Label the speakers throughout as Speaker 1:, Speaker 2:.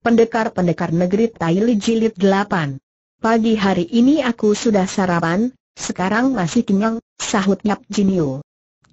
Speaker 1: Pendekar-pendekar negeri Taili Jilid 8. Pagi hari ini aku sudah sarapan, sekarang masih kenyang, sahut Yap Jinio.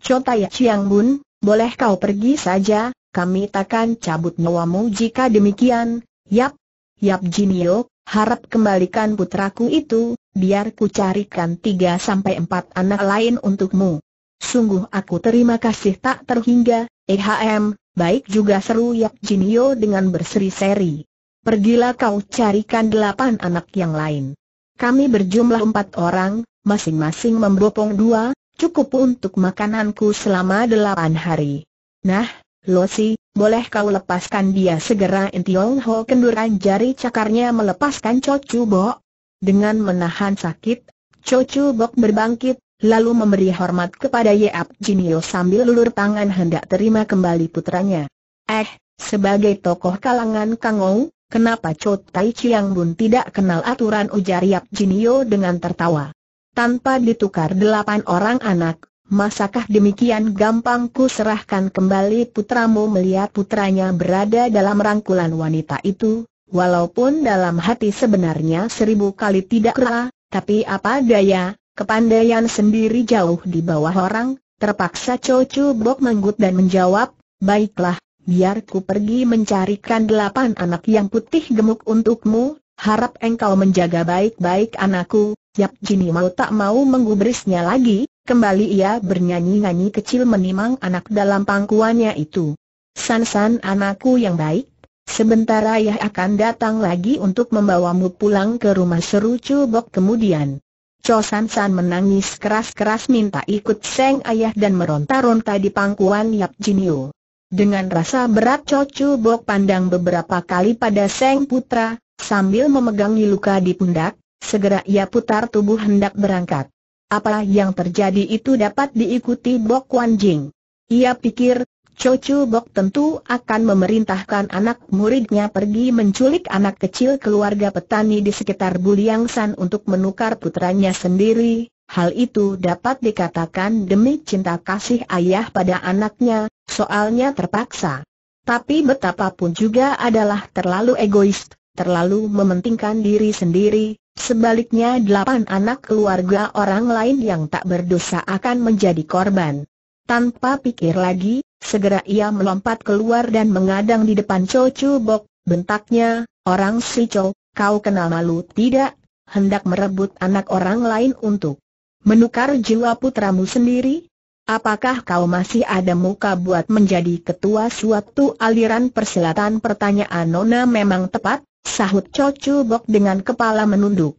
Speaker 1: Cotai Chiang Bun, boleh kau pergi saja, kami takkan cabut nyawamu jika demikian, Yap. Yap Jinio, harap kembalikan putraku itu, biar ku carikan tiga sampai empat anak lain untukmu. Sungguh aku terima kasih tak terhingga, EHM, Baik juga seru Yak Jinio dengan berseri-seri. Pergilah kau carikan delapan anak yang lain. Kami berjumlah empat orang, masing-masing membopong dua, cukup untuk makananku selama delapan hari. Nah, Losi, boleh kau lepaskan dia segera Intiong Ho kenduran jari cakarnya melepaskan Cocu Bok. Dengan menahan sakit, Cocu Bok berbangkit, lalu memberi hormat kepada Yap Jinio sambil lulur tangan hendak terima kembali putranya. Eh, sebagai tokoh kalangan Kangou, kenapa Cho Tai Chiang Bun tidak kenal aturan ujar Yap Jinio dengan tertawa. Tanpa ditukar delapan orang anak, Masakah demikian gampang ku serahkan kembali putramu melihat putranya berada dalam rangkulan wanita itu, walaupun dalam hati sebenarnya seribu kali tidak rela, tapi apa daya, Kepandaian sendiri jauh di bawah orang, terpaksa cucu Bok menggut dan menjawab, baiklah, biar ku pergi mencarikan delapan anak yang putih gemuk untukmu, harap engkau menjaga baik-baik anakku, Yap Jini mau tak mau menggubrisnya lagi, kembali ia bernyanyi-nyanyi kecil menimang anak dalam pangkuannya itu. San-san anakku yang baik, sebentar ayah akan datang lagi untuk membawamu pulang ke rumah seru Cubok kemudian. Cho San San menangis keras-keras minta ikut Seng Ayah dan meronta-ronta di pangkuan Yap Jin Jinio. Dengan rasa berat Cho Chu Bok pandang beberapa kali pada Seng Putra, sambil memegangi luka di pundak, segera ia putar tubuh hendak berangkat. Apa yang terjadi itu dapat diikuti Bok Wan Jing. Ia pikir, Cucu Bok tentu akan memerintahkan anak muridnya pergi menculik anak kecil keluarga petani di sekitar Buliang San untuk menukar putranya sendiri. Hal itu dapat dikatakan demi cinta kasih ayah pada anaknya, soalnya terpaksa. Tapi betapapun juga adalah terlalu egois, terlalu mementingkan diri sendiri, sebaliknya delapan anak keluarga orang lain yang tak berdosa akan menjadi korban. Tanpa pikir lagi, Segera ia melompat keluar dan mengadang di depan Cho Chu Bok, bentaknya, orang si Cho, kau kenal malu tidak? Hendak merebut anak orang lain untuk menukar jiwa putramu sendiri? Apakah kau masih ada muka buat menjadi ketua suatu aliran persilatan? Pertanyaan Nona memang tepat, sahut Chu Bok dengan kepala menunduk.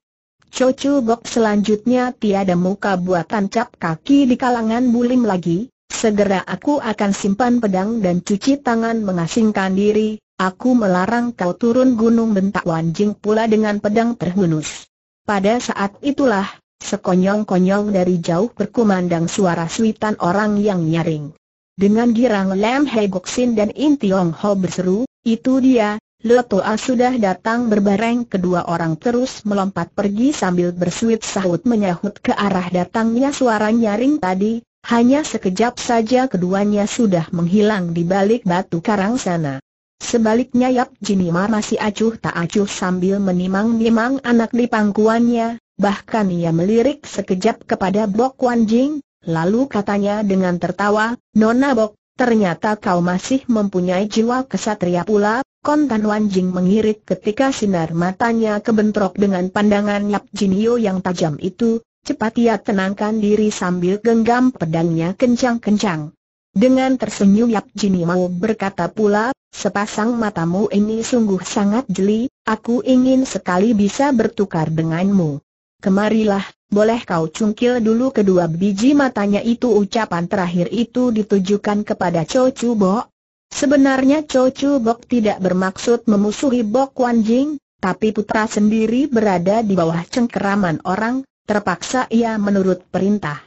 Speaker 1: Chu Bok selanjutnya tiada muka buat tancap kaki di kalangan bulim lagi, Segera aku akan simpan pedang dan cuci tangan mengasingkan diri, aku melarang kau turun gunung bentak Wan pula dengan pedang terhunus. Pada saat itulah, sekonyong-konyong dari jauh berkumandang suara suitan orang yang nyaring. Dengan girang Lam Gok Sin dan In Tiong Ho berseru, itu dia, Le Toa sudah datang berbareng kedua orang terus melompat pergi sambil bersuit sahut menyahut ke arah datangnya suara nyaring tadi, hanya sekejap saja keduanya sudah menghilang di balik batu karang sana. Sebaliknya Yap Jinima masih acuh tak acuh sambil menimang-nimang anak di pangkuannya, bahkan ia melirik sekejap kepada Bok Wan Jing, lalu katanya dengan tertawa, Nona Bok, ternyata kau masih mempunyai jiwa kesatria pula, Kontan Wan Jing mengirit ketika sinar matanya kebentrok dengan pandangan Yap Jinio yang tajam itu, cepat ia tenangkan diri sambil genggam pedangnya kencang-kencang. Dengan tersenyum Yap Jini mau berkata pula, sepasang matamu ini sungguh sangat jeli, aku ingin sekali bisa bertukar denganmu. Kemarilah, boleh kau cungkil dulu kedua biji matanya itu ucapan terakhir itu ditujukan kepada Cho Chu Bok. Sebenarnya Cho Chu Bok tidak bermaksud memusuhi Bok Wan Jing, tapi putra sendiri berada di bawah cengkeraman orang, Terpaksa ia menurut perintah.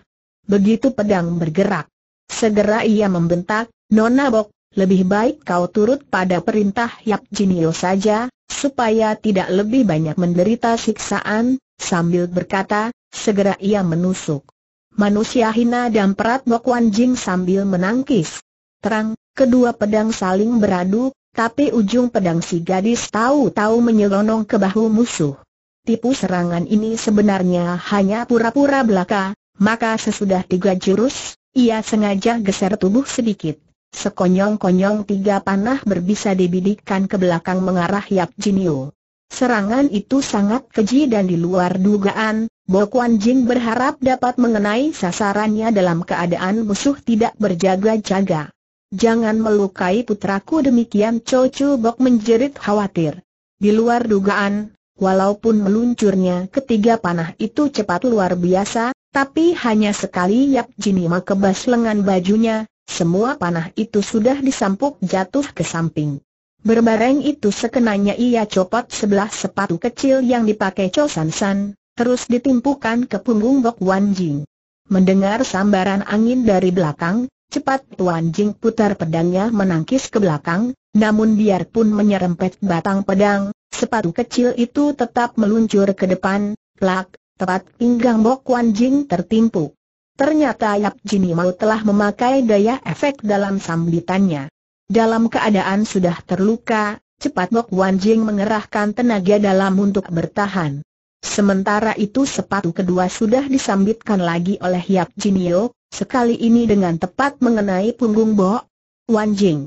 Speaker 1: Begitu pedang bergerak. Segera ia membentak, Nona Bok, lebih baik kau turut pada perintah Yap Jinio saja, supaya tidak lebih banyak menderita siksaan, sambil berkata, segera ia menusuk. Manusia hina dan perat Bok Wan Jing sambil menangkis. Terang, kedua pedang saling beradu, tapi ujung pedang si gadis tahu-tahu menyelonong ke bahu musuh tipu serangan ini sebenarnya hanya pura-pura belaka, maka sesudah tiga jurus, ia sengaja geser tubuh sedikit. Sekonyong-konyong tiga panah berbisa dibidikkan ke belakang mengarah Yap Jinio. Serangan itu sangat keji dan di luar dugaan, Bo Kuan Jing berharap dapat mengenai sasarannya dalam keadaan musuh tidak berjaga-jaga. Jangan melukai putraku demikian Cho Chu Bok menjerit khawatir. Di luar dugaan, Walaupun meluncurnya ketiga panah itu cepat luar biasa, tapi hanya sekali Yap Jinima kebas lengan bajunya, semua panah itu sudah disampuk jatuh ke samping. Berbareng itu sekenanya ia copot sebelah sepatu kecil yang dipakai Chosan San, terus ditimpukan ke punggung Bok Wan Jing. Mendengar sambaran angin dari belakang, cepat Tuan Jing putar pedangnya menangkis ke belakang, namun biarpun menyerempet batang pedang, Sepatu kecil itu tetap meluncur ke depan, plak, tepat pinggang Bok Wan Jing tertimpu. Ternyata Yap Jini Mau telah memakai daya efek dalam sambitannya. Dalam keadaan sudah terluka, cepat Bok Wan Jing mengerahkan tenaga dalam untuk bertahan. Sementara itu sepatu kedua sudah disambitkan lagi oleh Yap Jinio, sekali ini dengan tepat mengenai punggung Bo Wan Jing.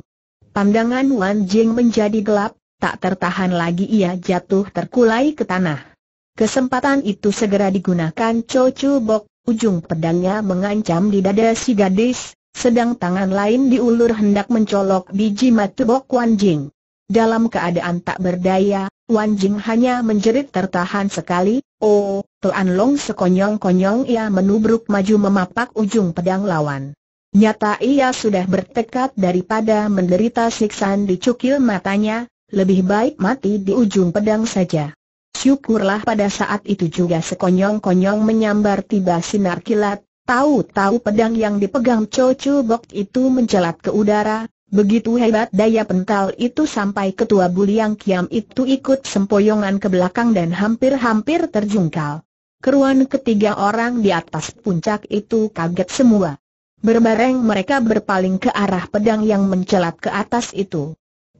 Speaker 1: Pandangan Wan Jing menjadi gelap, tak tertahan lagi ia jatuh terkulai ke tanah. Kesempatan itu segera digunakan Cocu Bok, ujung pedangnya mengancam di dada si gadis, sedang tangan lain diulur hendak mencolok biji matu Bok Wan Jing. Dalam keadaan tak berdaya, Wan Jing hanya menjerit tertahan sekali, oh, Tuan Long sekonyong-konyong ia menubruk maju memapak ujung pedang lawan. Nyata ia sudah bertekad daripada menderita siksaan dicukil matanya, lebih baik mati di ujung pedang saja. Syukurlah pada saat itu juga sekonyong-konyong menyambar tiba sinar kilat, tahu-tahu pedang yang dipegang Cocu Bok itu mencelat ke udara, begitu hebat daya pental itu sampai ketua Buliang Kiam itu ikut sempoyongan ke belakang dan hampir-hampir terjungkal. Keruan ketiga orang di atas puncak itu kaget semua. Berbareng mereka berpaling ke arah pedang yang mencelat ke atas itu.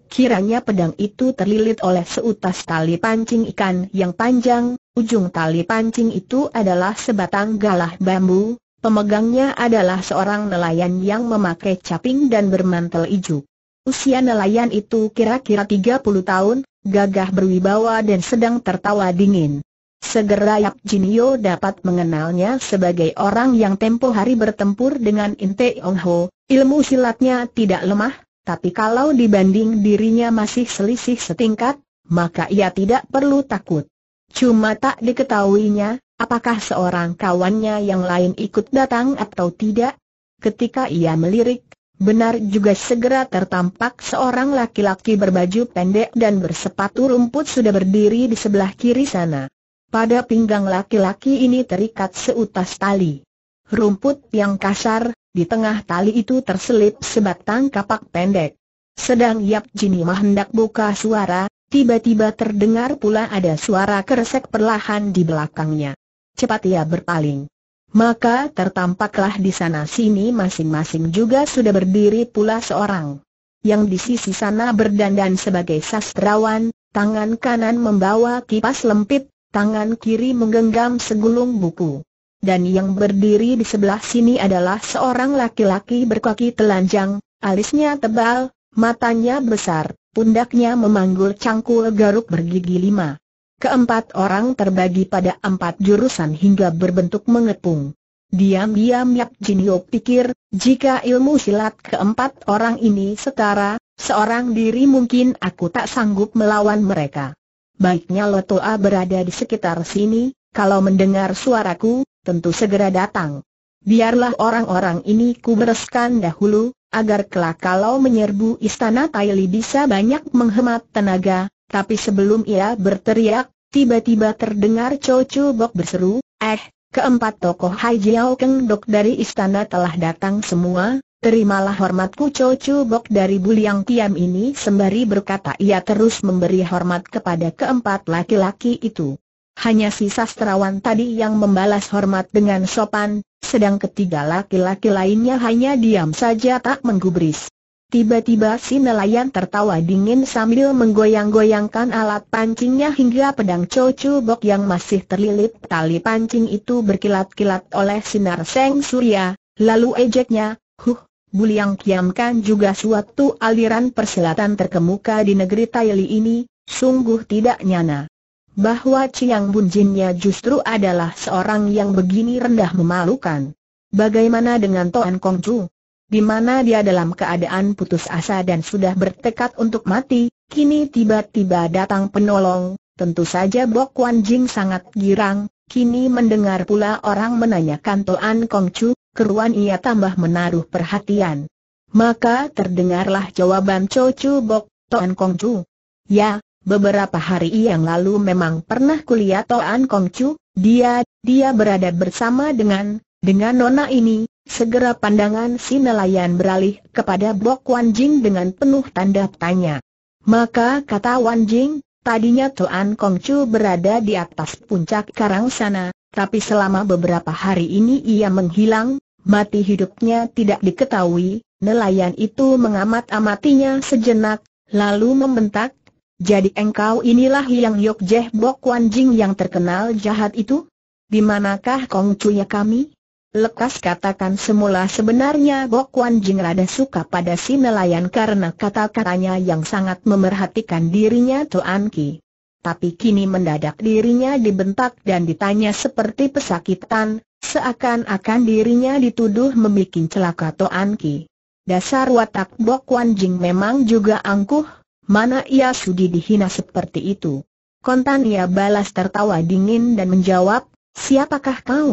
Speaker 1: Kiranya pedang itu terlilit oleh seutas tali pancing ikan yang panjang, ujung tali pancing itu adalah sebatang galah bambu, pemegangnya adalah seorang nelayan yang memakai caping dan bermantel hijau. Usia nelayan itu kira-kira 30 tahun, gagah berwibawa dan sedang tertawa dingin. Segera Yap Jinio dapat mengenalnya sebagai orang yang tempo hari bertempur dengan Inte Ong Ho, ilmu silatnya tidak lemah, tapi kalau dibanding dirinya masih selisih setingkat, maka ia tidak perlu takut. Cuma tak diketahuinya, apakah seorang kawannya yang lain ikut datang atau tidak. Ketika ia melirik, benar juga segera tertampak seorang laki-laki berbaju pendek dan bersepatu rumput sudah berdiri di sebelah kiri sana. Pada pinggang laki-laki ini terikat seutas tali rumput yang kasar, di tengah tali itu terselip sebatang kapak pendek. Sedang Yap Jini Mah hendak buka suara, tiba-tiba terdengar pula ada suara keresek perlahan di belakangnya. Cepat ia berpaling. Maka tertampaklah di sana sini masing-masing juga sudah berdiri pula seorang. Yang di sisi sana berdandan sebagai sastrawan, tangan kanan membawa kipas lempit, tangan kiri menggenggam segulung buku dan yang berdiri di sebelah sini adalah seorang laki-laki berkaki telanjang, alisnya tebal, matanya besar, pundaknya memanggul cangkul garuk bergigi lima. Keempat orang terbagi pada empat jurusan hingga berbentuk mengepung. Diam-diam Yap Jinio pikir, jika ilmu silat keempat orang ini setara, seorang diri mungkin aku tak sanggup melawan mereka. Baiknya Lotoa berada di sekitar sini, kalau mendengar suaraku, tentu segera datang. Biarlah orang-orang ini kubereskan dahulu, agar kelak kalau menyerbu istana Taili bisa banyak menghemat tenaga, tapi sebelum ia berteriak, tiba-tiba terdengar Cocu Bok berseru, eh, keempat tokoh Hai Jiao Keng Dok dari istana telah datang semua, terimalah hormatku Cocu Bok dari Buliang Tiam ini sembari berkata ia terus memberi hormat kepada keempat laki-laki itu. Hanya si sastrawan tadi yang membalas hormat dengan sopan, sedang ketiga laki-laki lainnya hanya diam saja tak menggubris. Tiba-tiba si nelayan tertawa dingin sambil menggoyang-goyangkan alat pancingnya hingga pedang cocu bok yang masih terlilit tali pancing itu berkilat-kilat oleh sinar seng surya, lalu ejeknya, huh, Buliang kiamkan juga suatu aliran persilatan terkemuka di negeri Taili ini, sungguh tidak nyana bahwa Ciang Bunjinnya justru adalah seorang yang begini rendah memalukan. Bagaimana dengan Toan Kongcu? Di mana dia dalam keadaan putus asa dan sudah bertekad untuk mati, kini tiba-tiba datang penolong, tentu saja Bok Wan Jing sangat girang, kini mendengar pula orang menanyakan Toan Kongcu, keruan ia tambah menaruh perhatian. Maka terdengarlah jawaban Cho Chu Bok, Toan Kongcu. Ya, Beberapa hari yang lalu memang pernah kuliah Toan Kongcu, dia, dia berada bersama dengan, dengan nona ini, segera pandangan si nelayan beralih kepada Bok Wan Jing dengan penuh tanda tanya. Maka kata Wan Jing, tadinya Toan Kongcu berada di atas puncak karang sana, tapi selama beberapa hari ini ia menghilang, mati hidupnya tidak diketahui, nelayan itu mengamat-amatinya sejenak, lalu membentak, jadi engkau inilah yang Yok Jeh Bok Wan Jing yang terkenal jahat itu? Di manakah Kong Cuya kami? Lekas katakan semula sebenarnya Bok Wan Jing rada suka pada si nelayan karena kata-katanya yang sangat memerhatikan dirinya Tuan Ki. Tapi kini mendadak dirinya dibentak dan ditanya seperti pesakitan, seakan-akan dirinya dituduh membuat celaka Tuan Ki. Dasar watak Bok Wan Jing memang juga angkuh, mana ia sudi dihina seperti itu? Kontan ia balas tertawa dingin dan menjawab, siapakah kau?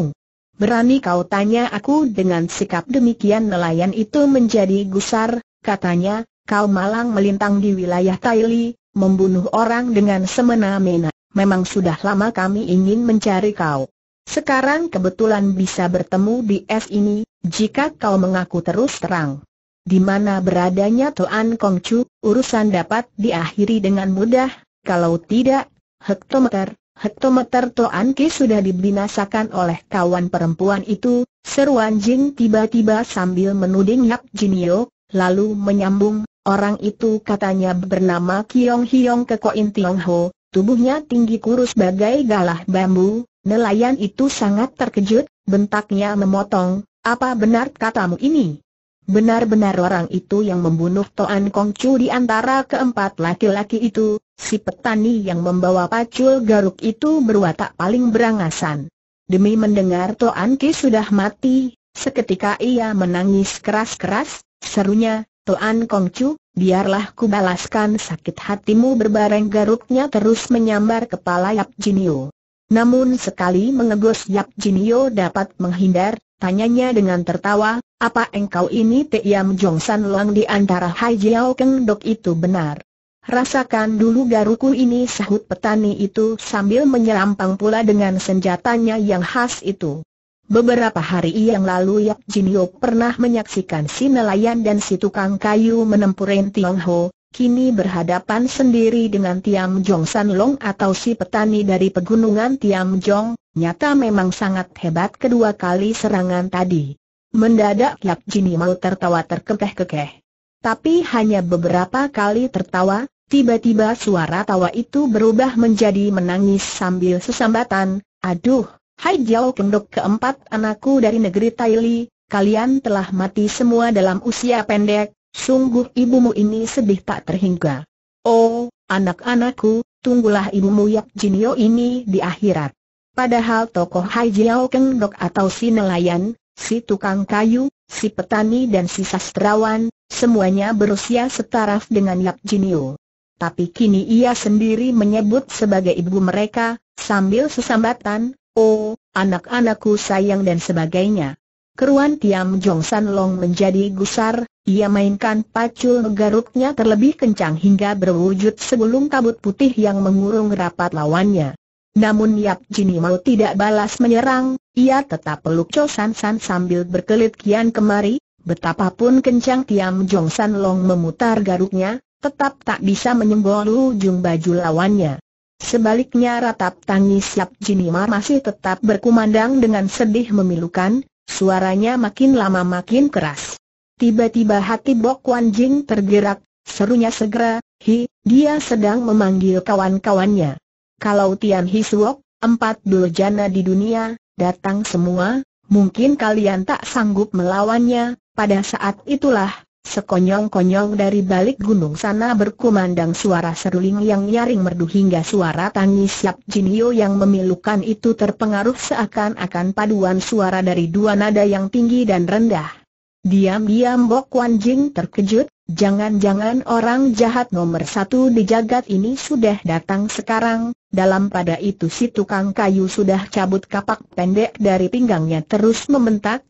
Speaker 1: Berani kau tanya aku dengan sikap demikian nelayan itu menjadi gusar, katanya, kau malang melintang di wilayah Taili, membunuh orang dengan semena-mena. Memang sudah lama kami ingin mencari kau. Sekarang kebetulan bisa bertemu di es ini, jika kau mengaku terus terang. Di mana beradanya Tuan Kong Chu, urusan dapat diakhiri dengan mudah, kalau tidak, hektometer, hektometer Tuan Ki sudah dibinasakan oleh kawan perempuan itu, seruan Jing tiba-tiba sambil menuding Yap Jinio, lalu menyambung, orang itu katanya bernama Kiong Hiong Kekoin Tiong Ho, tubuhnya tinggi kurus bagai galah bambu, nelayan itu sangat terkejut, bentaknya memotong, apa benar katamu ini? Benar-benar orang itu yang membunuh Toan Chu di antara keempat laki-laki itu, si petani yang membawa pacul garuk itu berwatak paling berangasan. Demi mendengar Toan Ki sudah mati, seketika ia menangis keras-keras, serunya, Toan Chu, biarlah ku balaskan sakit hatimu berbareng garuknya terus menyambar kepala Yap Jinio. Namun sekali mengegos Yap Jinio dapat menghindar, Tanyanya dengan tertawa, apa engkau ini Tiam Jong San Luang di antara Hai Jiao Keng Dok itu benar? Rasakan dulu garuku ini sahut petani itu sambil menyerampang pula dengan senjatanya yang khas itu. Beberapa hari yang lalu yap jin Jinio pernah menyaksikan si nelayan dan si tukang kayu menempurin ho kini berhadapan sendiri dengan Tiam Jong San Long atau si petani dari pegunungan Tiam Jong, nyata memang sangat hebat kedua kali serangan tadi. Mendadak Yak Jini tertawa terkekeh-kekeh. Tapi hanya beberapa kali tertawa, tiba-tiba suara tawa itu berubah menjadi menangis sambil sesambatan, Aduh, hai jauh kendok keempat anakku dari negeri Taili, kalian telah mati semua dalam usia pendek, sungguh ibumu ini sedih tak terhingga. Oh, anak-anakku, tunggulah ibumu Yak Jinio ini di akhirat. Padahal tokoh Hai Jiao Keng Dok atau si nelayan, si tukang kayu, si petani dan si sastrawan, semuanya berusia setaraf dengan Yak Jinio. Tapi kini ia sendiri menyebut sebagai ibu mereka, sambil sesambatan, oh, anak-anakku sayang dan sebagainya. Keruan Tiam Jong San Long menjadi gusar, ia mainkan pacul garuknya terlebih kencang hingga berwujud segulung kabut putih yang mengurung rapat lawannya. Namun Yap Jini mau tidak balas menyerang, ia tetap peluk Cho San San sambil berkelit kian kemari, betapapun kencang Tiam Jong San Long memutar garuknya, tetap tak bisa menyenggol ujung baju lawannya. Sebaliknya ratap tangis Yap Jinimar masih tetap berkumandang dengan sedih memilukan, Suaranya makin lama makin keras. Tiba-tiba hati Bok Wan Jing tergerak, serunya segera, Hi, dia sedang memanggil kawan-kawannya. Kalau Tian Hi Suok, empat durjana di dunia, datang semua, mungkin kalian tak sanggup melawannya, pada saat itulah, Sekonyong-konyong dari balik gunung sana berkumandang suara seruling yang nyaring merdu hingga suara tangis siap Jinio yang memilukan itu terpengaruh seakan-akan paduan suara dari dua nada yang tinggi dan rendah. Diam-diam Bok Wan Jing terkejut, jangan-jangan orang jahat nomor satu di jagat ini sudah datang sekarang, dalam pada itu si tukang kayu sudah cabut kapak pendek dari pinggangnya terus membentak,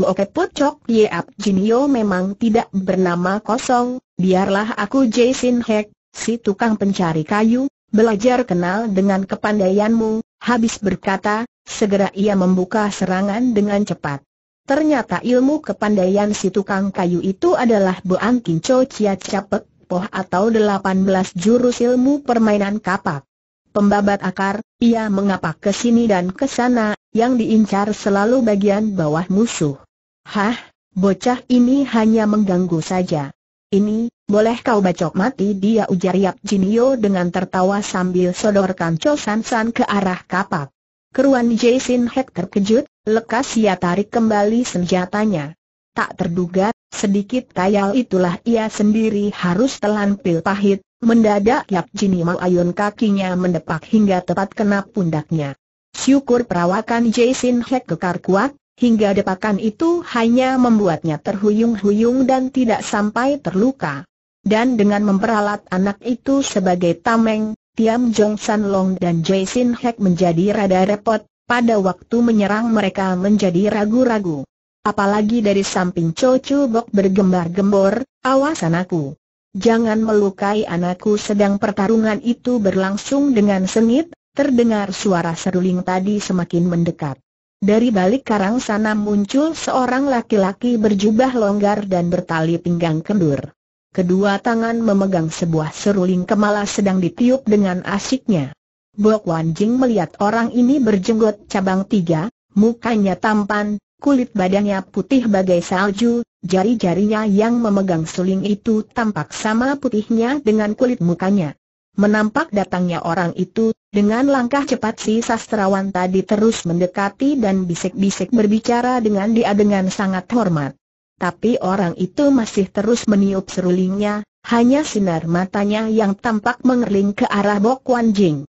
Speaker 1: Oke Pocok Yeap Jinio memang tidak bernama kosong, biarlah aku Jason Heck, si tukang pencari kayu, belajar kenal dengan kepandaianmu, habis berkata, segera ia membuka serangan dengan cepat. Ternyata ilmu kepandaian si tukang kayu itu adalah Boan Kinco Chia Capek, Poh atau 18 jurus ilmu permainan kapak pembabat akar, ia mengapa ke sini dan ke sana, yang diincar selalu bagian bawah musuh. Hah, bocah ini hanya mengganggu saja. Ini, boleh kau bacok mati dia ujar Yap Jinio dengan tertawa sambil sodorkan Cho San San ke arah kapak. Keruan Jason Hek terkejut, lekas ia tarik kembali senjatanya. Tak terduga, sedikit kayal itulah ia sendiri harus telan pil pahit, mendadak Yap Jini Ayun kakinya mendepak hingga tepat kena pundaknya. Syukur perawakan Jason Heck kekar kuat, hingga depakan itu hanya membuatnya terhuyung-huyung dan tidak sampai terluka. Dan dengan memperalat anak itu sebagai tameng, Tiam Jong San Long dan Jason Heck menjadi rada repot, pada waktu menyerang mereka menjadi ragu-ragu. Apalagi dari samping Cocu Bok bergembar-gembor, awas anakku. Jangan melukai anakku sedang pertarungan itu berlangsung dengan sengit, terdengar suara seruling tadi semakin mendekat. Dari balik karang sana muncul seorang laki-laki berjubah longgar dan bertali pinggang kendur. Kedua tangan memegang sebuah seruling kemala sedang ditiup dengan asiknya. Bok Wanjing melihat orang ini berjenggot cabang tiga, mukanya tampan, Kulit badannya putih bagai salju, jari-jarinya yang memegang suling itu tampak sama putihnya dengan kulit mukanya. Menampak datangnya orang itu, dengan langkah cepat si sastrawan tadi terus mendekati dan bisik-bisik berbicara dengan dia dengan sangat hormat. Tapi orang itu masih terus meniup serulingnya, hanya sinar matanya yang tampak mengerling ke arah Bok Wan Jing.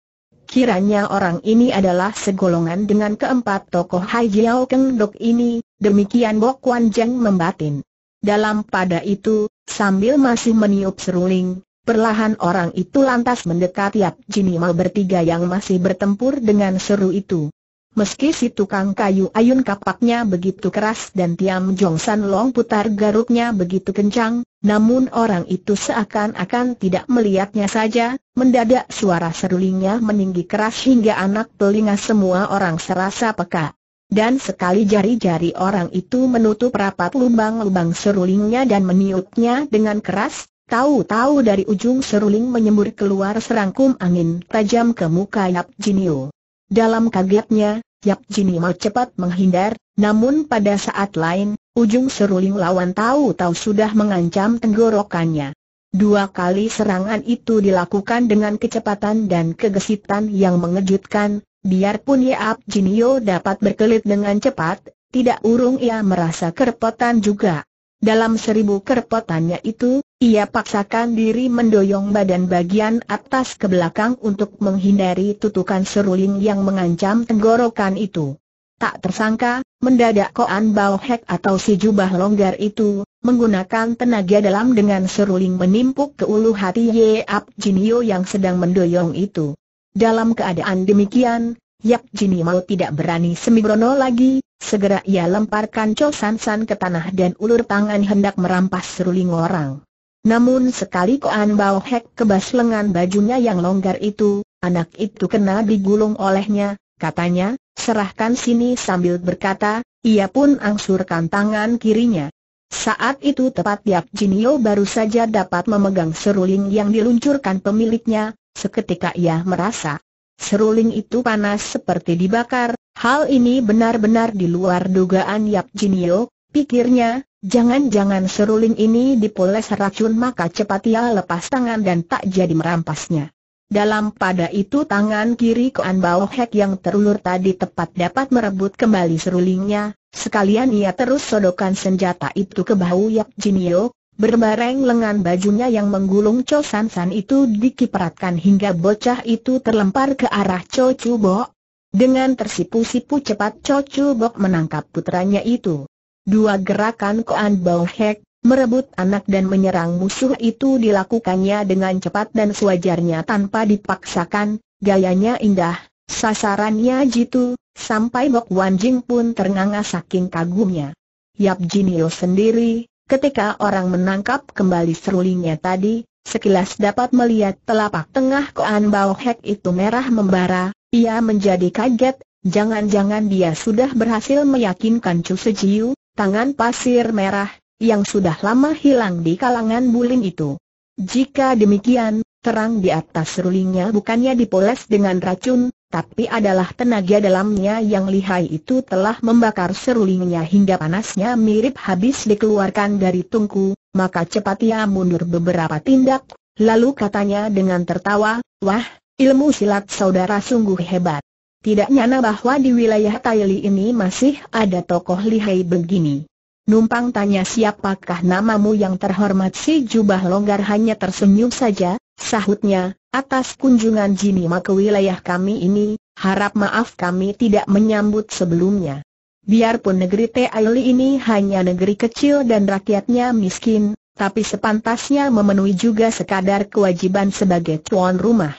Speaker 1: Kiranya orang ini adalah segolongan dengan keempat tokoh Hai Jiao Keng Dok ini, demikian Bok Wan Jeng membatin. Dalam pada itu, sambil masih meniup seruling, perlahan orang itu lantas mendekati Yap Jinima bertiga yang masih bertempur dengan seru itu. Meski si tukang kayu ayun kapaknya begitu keras dan Tiam Jong San Long putar garuknya begitu kencang, namun orang itu seakan-akan tidak melihatnya saja, mendadak suara serulingnya meninggi keras hingga anak telinga semua orang serasa peka. Dan sekali jari-jari orang itu menutup rapat lubang-lubang serulingnya dan meniupnya dengan keras, tahu-tahu dari ujung seruling menyembur keluar serangkum angin tajam ke muka Yap Jinio. Dalam kagetnya, Yap Jin mau cepat menghindar, namun pada saat lain, ujung seruling lawan tahu-tahu sudah mengancam tenggorokannya. Dua kali serangan itu dilakukan dengan kecepatan dan kegesitan yang mengejutkan, biarpun Yap Jinnyo dapat berkelit dengan cepat, tidak urung ia merasa kerepotan juga. Dalam seribu kerepotannya itu, ia paksakan diri mendoyong badan bagian atas ke belakang untuk menghindari tutukan seruling yang mengancam tenggorokan itu. Tak tersangka, mendadak Koan Bao atau si jubah longgar itu, menggunakan tenaga dalam dengan seruling menimpuk ke ulu hati Ye Ap Jinio yang sedang mendoyong itu. Dalam keadaan demikian, Yap Jini Mau tidak berani sembrono lagi, segera ia lemparkan Cho San San ke tanah dan ulur tangan hendak merampas seruling orang. Namun sekali Koan Bao Hek kebas lengan bajunya yang longgar itu, anak itu kena digulung olehnya, katanya, serahkan sini sambil berkata, ia pun angsurkan tangan kirinya. Saat itu tepat Yap Jinio baru saja dapat memegang seruling yang diluncurkan pemiliknya, seketika ia merasa Seruling itu panas seperti dibakar, hal ini benar-benar di luar dugaan Yap Jinio, pikirnya, jangan-jangan seruling ini dipoles racun maka cepat ia lepas tangan dan tak jadi merampasnya. Dalam pada itu tangan kiri Koan Bao Hek yang terulur tadi tepat dapat merebut kembali serulingnya, sekalian ia terus sodokan senjata itu ke bahu Yap Jinio, Berbareng lengan bajunya yang menggulung Cho San San itu dikiperatkan hingga bocah itu terlempar ke arah Cho Chu Bok. Dengan tersipu-sipu cepat Cho Chu Bok menangkap putranya itu. Dua gerakan Koan Bao Hek, merebut anak dan menyerang musuh itu dilakukannya dengan cepat dan sewajarnya tanpa dipaksakan, gayanya indah, sasarannya jitu, sampai Bok Wan Jing pun ternganga saking kagumnya. Yap Jinio sendiri, Ketika orang menangkap kembali serulingnya tadi, sekilas dapat melihat telapak tengah Koan Bao Hek itu merah membara, ia menjadi kaget, jangan-jangan dia sudah berhasil meyakinkan Chu Sejiu, tangan pasir merah, yang sudah lama hilang di kalangan bulim itu. Jika demikian, terang di atas serulingnya bukannya dipoles dengan racun, tapi adalah tenaga dalamnya yang lihai itu telah membakar serulingnya hingga panasnya mirip habis dikeluarkan dari tungku, maka cepat ia mundur beberapa tindak, lalu katanya dengan tertawa, wah, ilmu silat saudara sungguh hebat. Tidak nyana bahwa di wilayah Taili ini masih ada tokoh lihai begini. Numpang tanya siapakah namamu yang terhormat si jubah longgar hanya tersenyum saja, sahutnya, Atas kunjungan Jinima ke wilayah kami ini, harap maaf kami tidak menyambut sebelumnya. Biarpun negeri Teaili ini hanya negeri kecil dan rakyatnya miskin, tapi sepantasnya memenuhi juga sekadar kewajiban sebagai tuan rumah.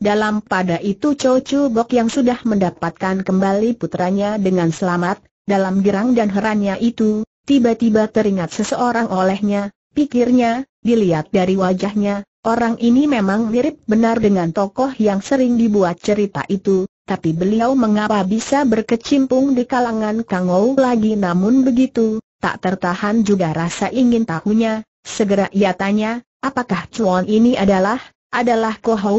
Speaker 1: Dalam pada itu Cho Chu Bok yang sudah mendapatkan kembali putranya dengan selamat, dalam gerang dan herannya itu, tiba-tiba teringat seseorang olehnya, pikirnya, dilihat dari wajahnya, Orang ini memang mirip benar dengan tokoh yang sering dibuat cerita itu, tapi beliau mengapa bisa berkecimpung di kalangan Ou lagi namun begitu, tak tertahan juga rasa ingin tahunya, segera ia tanya, apakah cuan ini adalah, adalah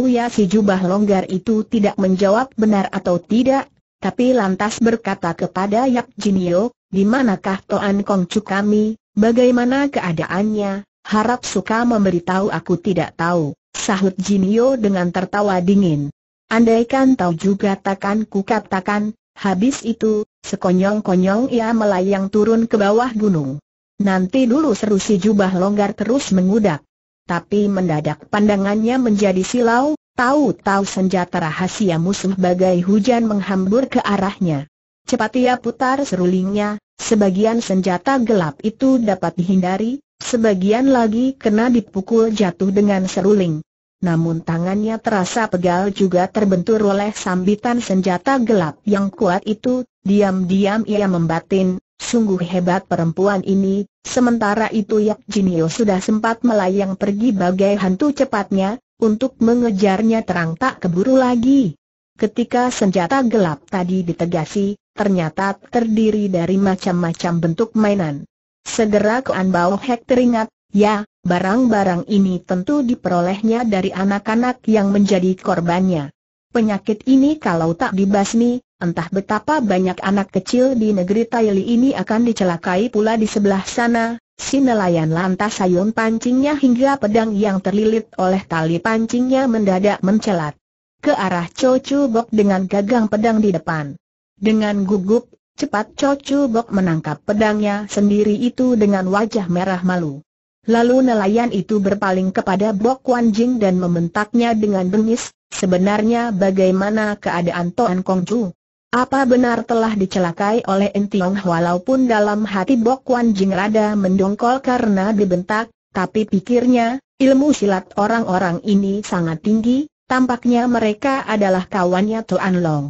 Speaker 1: ya si jubah longgar itu tidak menjawab benar atau tidak, tapi lantas berkata kepada Yap Jinio, di manakah Toan Kongcu kami, bagaimana keadaannya, Harap suka memberitahu aku tidak tahu, sahut Jinio dengan tertawa dingin. Andaikan tahu juga takkan ku katakan. habis itu, sekonyong-konyong ia melayang turun ke bawah gunung. Nanti dulu seru si jubah longgar terus mengudak. Tapi mendadak pandangannya menjadi silau, tahu-tahu senjata rahasia musuh bagai hujan menghambur ke arahnya. Cepat ia putar serulingnya, sebagian senjata gelap itu dapat dihindari, Sebagian lagi kena dipukul jatuh dengan seruling. Namun tangannya terasa pegal juga terbentur oleh sambitan senjata gelap yang kuat itu, diam-diam ia membatin, sungguh hebat perempuan ini, sementara itu Yak Jinio sudah sempat melayang pergi bagai hantu cepatnya, untuk mengejarnya terang tak keburu lagi. Ketika senjata gelap tadi ditegasi, ternyata terdiri dari macam-macam bentuk mainan. Segera ke Bao Hek teringat, ya, barang-barang ini tentu diperolehnya dari anak-anak yang menjadi korbannya. Penyakit ini kalau tak dibasmi, entah betapa banyak anak kecil di negeri Taili ini akan dicelakai pula di sebelah sana. Si nelayan lantas sayun pancingnya hingga pedang yang terlilit oleh tali pancingnya mendadak mencelat ke arah Cho Bok dengan gagang pedang di depan. Dengan gugup, Cepat Cocu Bok menangkap pedangnya sendiri itu dengan wajah merah malu. Lalu nelayan itu berpaling kepada Bok Wan Jing dan membentaknya dengan bengis, sebenarnya bagaimana keadaan Toan Kong Chu? Apa benar telah dicelakai oleh Entiong walaupun dalam hati Bok Wan Jing rada mendongkol karena dibentak, tapi pikirnya, ilmu silat orang-orang ini sangat tinggi, tampaknya mereka adalah kawannya Toan Long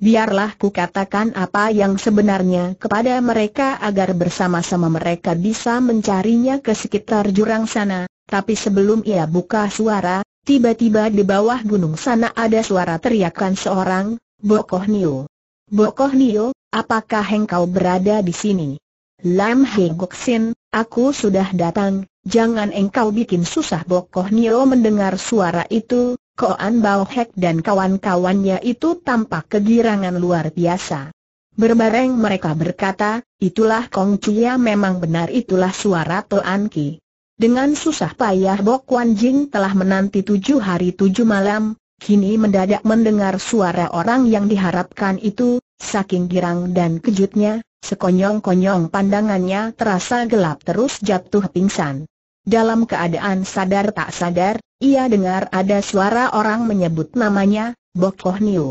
Speaker 1: biarlah ku katakan apa yang sebenarnya kepada mereka agar bersama-sama mereka bisa mencarinya ke sekitar jurang sana. Tapi sebelum ia buka suara, tiba-tiba di bawah gunung sana ada suara teriakan seorang, Bokoh Nio. Bokoh Nio, apakah engkau berada di sini? Lam He Goksin, aku sudah datang, jangan engkau bikin susah Bokoh Nio mendengar suara itu, Koan Bao Hek dan kawan-kawannya itu tampak kegirangan luar biasa. Berbareng mereka berkata, itulah Kong Chia memang benar itulah suara Toan Ki. Dengan susah payah Bok Wan Jing telah menanti tujuh hari tujuh malam, kini mendadak mendengar suara orang yang diharapkan itu, saking girang dan kejutnya, sekonyong-konyong pandangannya terasa gelap terus jatuh pingsan. Dalam keadaan sadar tak sadar, ia dengar ada suara orang menyebut namanya, Bokoh Koh Niu.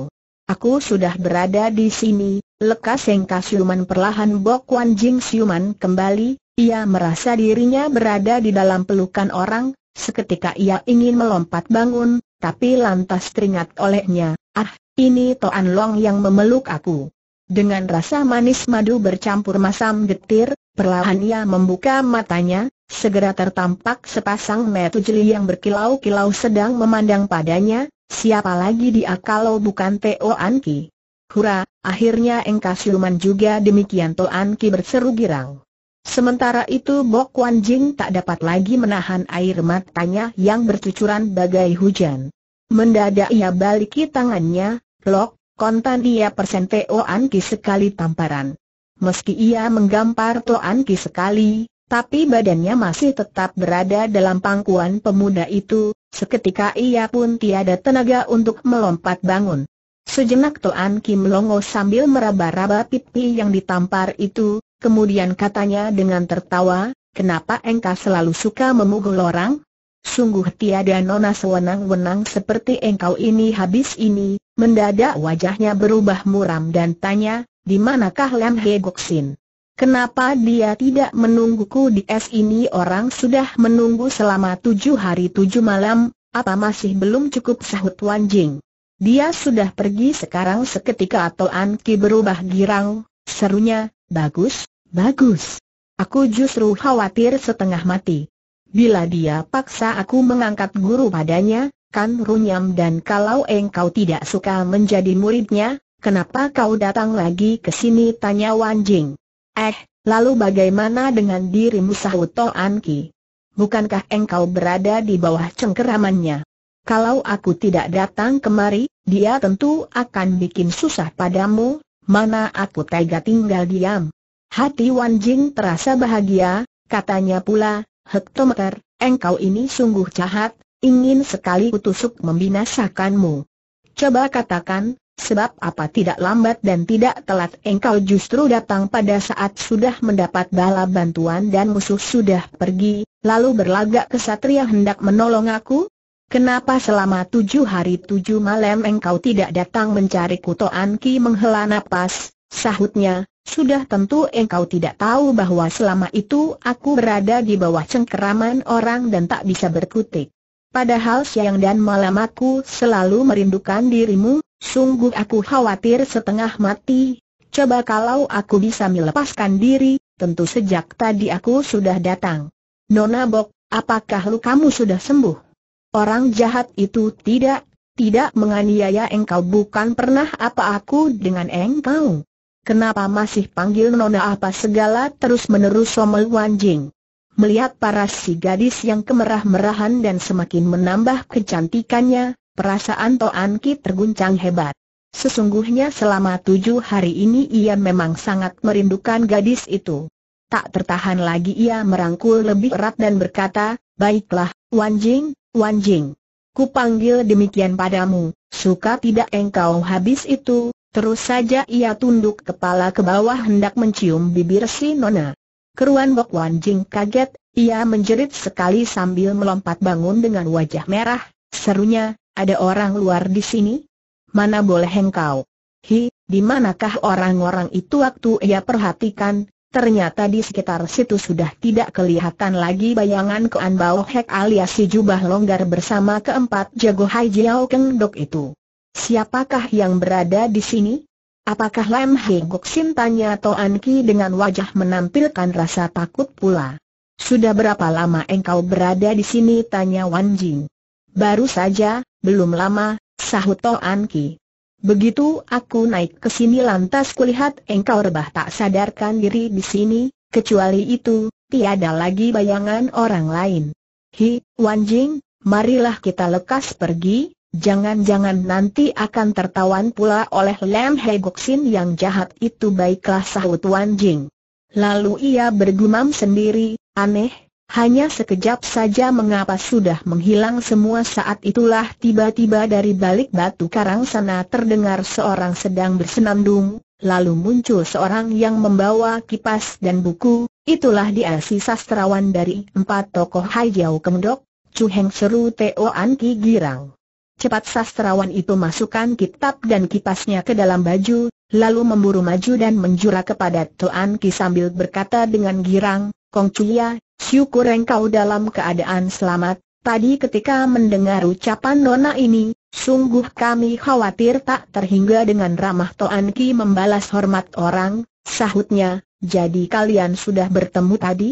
Speaker 1: Aku sudah berada di sini, lekas sengka siuman perlahan Bok Wan Jing siuman kembali, ia merasa dirinya berada di dalam pelukan orang, seketika ia ingin melompat bangun, tapi lantas teringat olehnya, ah, ini Toan Long yang memeluk aku. Dengan rasa manis madu bercampur masam getir, perlahan ia membuka matanya, Segera tertampak sepasang metu jeli yang berkilau-kilau sedang memandang padanya, siapa lagi dia kalau bukan Teo Anki. Hura, akhirnya engkau siluman juga demikian Teo Anki berseru girang. Sementara itu Bok Wan Jing tak dapat lagi menahan air matanya yang bercucuran bagai hujan. Mendadak ia baliki tangannya, lok, kontan ia persen Teo Anki sekali tamparan. Meski ia menggampar Teo Anki sekali, tapi badannya masih tetap berada dalam pangkuan pemuda itu, seketika ia pun tiada tenaga untuk melompat bangun. Sejenak Toan Kim Longo sambil meraba-raba pipi yang ditampar itu, kemudian katanya dengan tertawa, kenapa engkau selalu suka memukul orang? Sungguh tiada nona sewenang-wenang seperti engkau ini habis ini, mendadak wajahnya berubah muram dan tanya, di manakah Lam He Goksin? Kenapa dia tidak menungguku di es ini orang sudah menunggu selama tujuh hari tujuh malam, apa masih belum cukup sahut Wan Jing? Dia sudah pergi sekarang seketika atau An Ki berubah girang, serunya, bagus, bagus. Aku justru khawatir setengah mati. Bila dia paksa aku mengangkat guru padanya, kan runyam dan kalau engkau tidak suka menjadi muridnya, kenapa kau datang lagi ke sini tanya Wan Jing. Eh, lalu bagaimana dengan dirimu sahut Toan Ki? Bukankah engkau berada di bawah cengkeramannya? Kalau aku tidak datang kemari, dia tentu akan bikin susah padamu, mana aku tega tinggal diam. Hati Wan Jing terasa bahagia, katanya pula, Hektometer, engkau ini sungguh jahat, ingin sekali kutusuk membinasakanmu. Coba katakan, Sebab apa tidak lambat dan tidak telat engkau justru datang pada saat sudah mendapat bala bantuan dan musuh sudah pergi, lalu berlagak kesatria hendak menolong aku? Kenapa selama tujuh hari tujuh malam engkau tidak datang mencari kutoan ki menghela nafas, Sahutnya, sudah tentu engkau tidak tahu bahwa selama itu aku berada di bawah cengkeraman orang dan tak bisa berkutik. Padahal siang dan malam aku selalu merindukan dirimu, sungguh aku khawatir setengah mati. Coba kalau aku bisa melepaskan diri, tentu sejak tadi aku sudah datang. Nona Bok, apakah lu kamu sudah sembuh? Orang jahat itu tidak, tidak menganiaya engkau bukan pernah apa aku dengan engkau. Kenapa masih panggil Nona apa segala terus menerus Somel Wanjing? Melihat para si gadis yang kemerah-merahan dan semakin menambah kecantikannya, perasaan Toan Ki terguncang hebat. Sesungguhnya selama tujuh hari ini ia memang sangat merindukan gadis itu. Tak tertahan lagi ia merangkul lebih erat dan berkata, Baiklah, Jing, Wanjing, Wanjing. Kupanggil demikian padamu, suka tidak engkau habis itu, terus saja ia tunduk kepala ke bawah hendak mencium bibir si Nona. Keruan Bok Wan Jing kaget, ia menjerit sekali sambil melompat bangun dengan wajah merah, serunya, ada orang luar di sini? Mana boleh engkau? Hi, di manakah orang-orang itu waktu ia perhatikan, ternyata di sekitar situ sudah tidak kelihatan lagi bayangan Kean Bao Hek alias si jubah longgar bersama keempat jago Hai Jiao Keng Dok itu. Siapakah yang berada di sini? Apakah Lam Higok Sim tanya Toan Ki dengan wajah menampilkan rasa takut pula. Sudah berapa lama engkau berada di sini tanya Wan Jing. Baru saja, belum lama, sahut Toan Ki. Begitu aku naik ke sini lantas kulihat engkau rebah tak sadarkan diri di sini, kecuali itu, tiada lagi bayangan orang lain. Hi, Wan Jing, marilah kita lekas pergi, Jangan-jangan nanti akan tertawan pula oleh Lam He Goksin yang jahat itu baiklah sahut Wan Jing. Lalu ia bergumam sendiri, aneh, hanya sekejap saja mengapa sudah menghilang semua saat itulah tiba-tiba dari balik batu karang sana terdengar seorang sedang bersenandung, lalu muncul seorang yang membawa kipas dan buku, itulah dia si sastrawan dari empat tokoh Hai Jiao Kemdok, Chu Heng Seru Teo An Ki Girang. Cepat sastrawan itu masukkan kitab dan kipasnya ke dalam baju, lalu memburu maju dan menjura kepada Tuan Ki sambil berkata dengan girang, Kong Chuya, syukur engkau dalam keadaan selamat, tadi ketika mendengar ucapan nona ini, sungguh kami khawatir tak terhingga dengan ramah Tuan Ki membalas hormat orang, sahutnya, jadi kalian sudah bertemu tadi?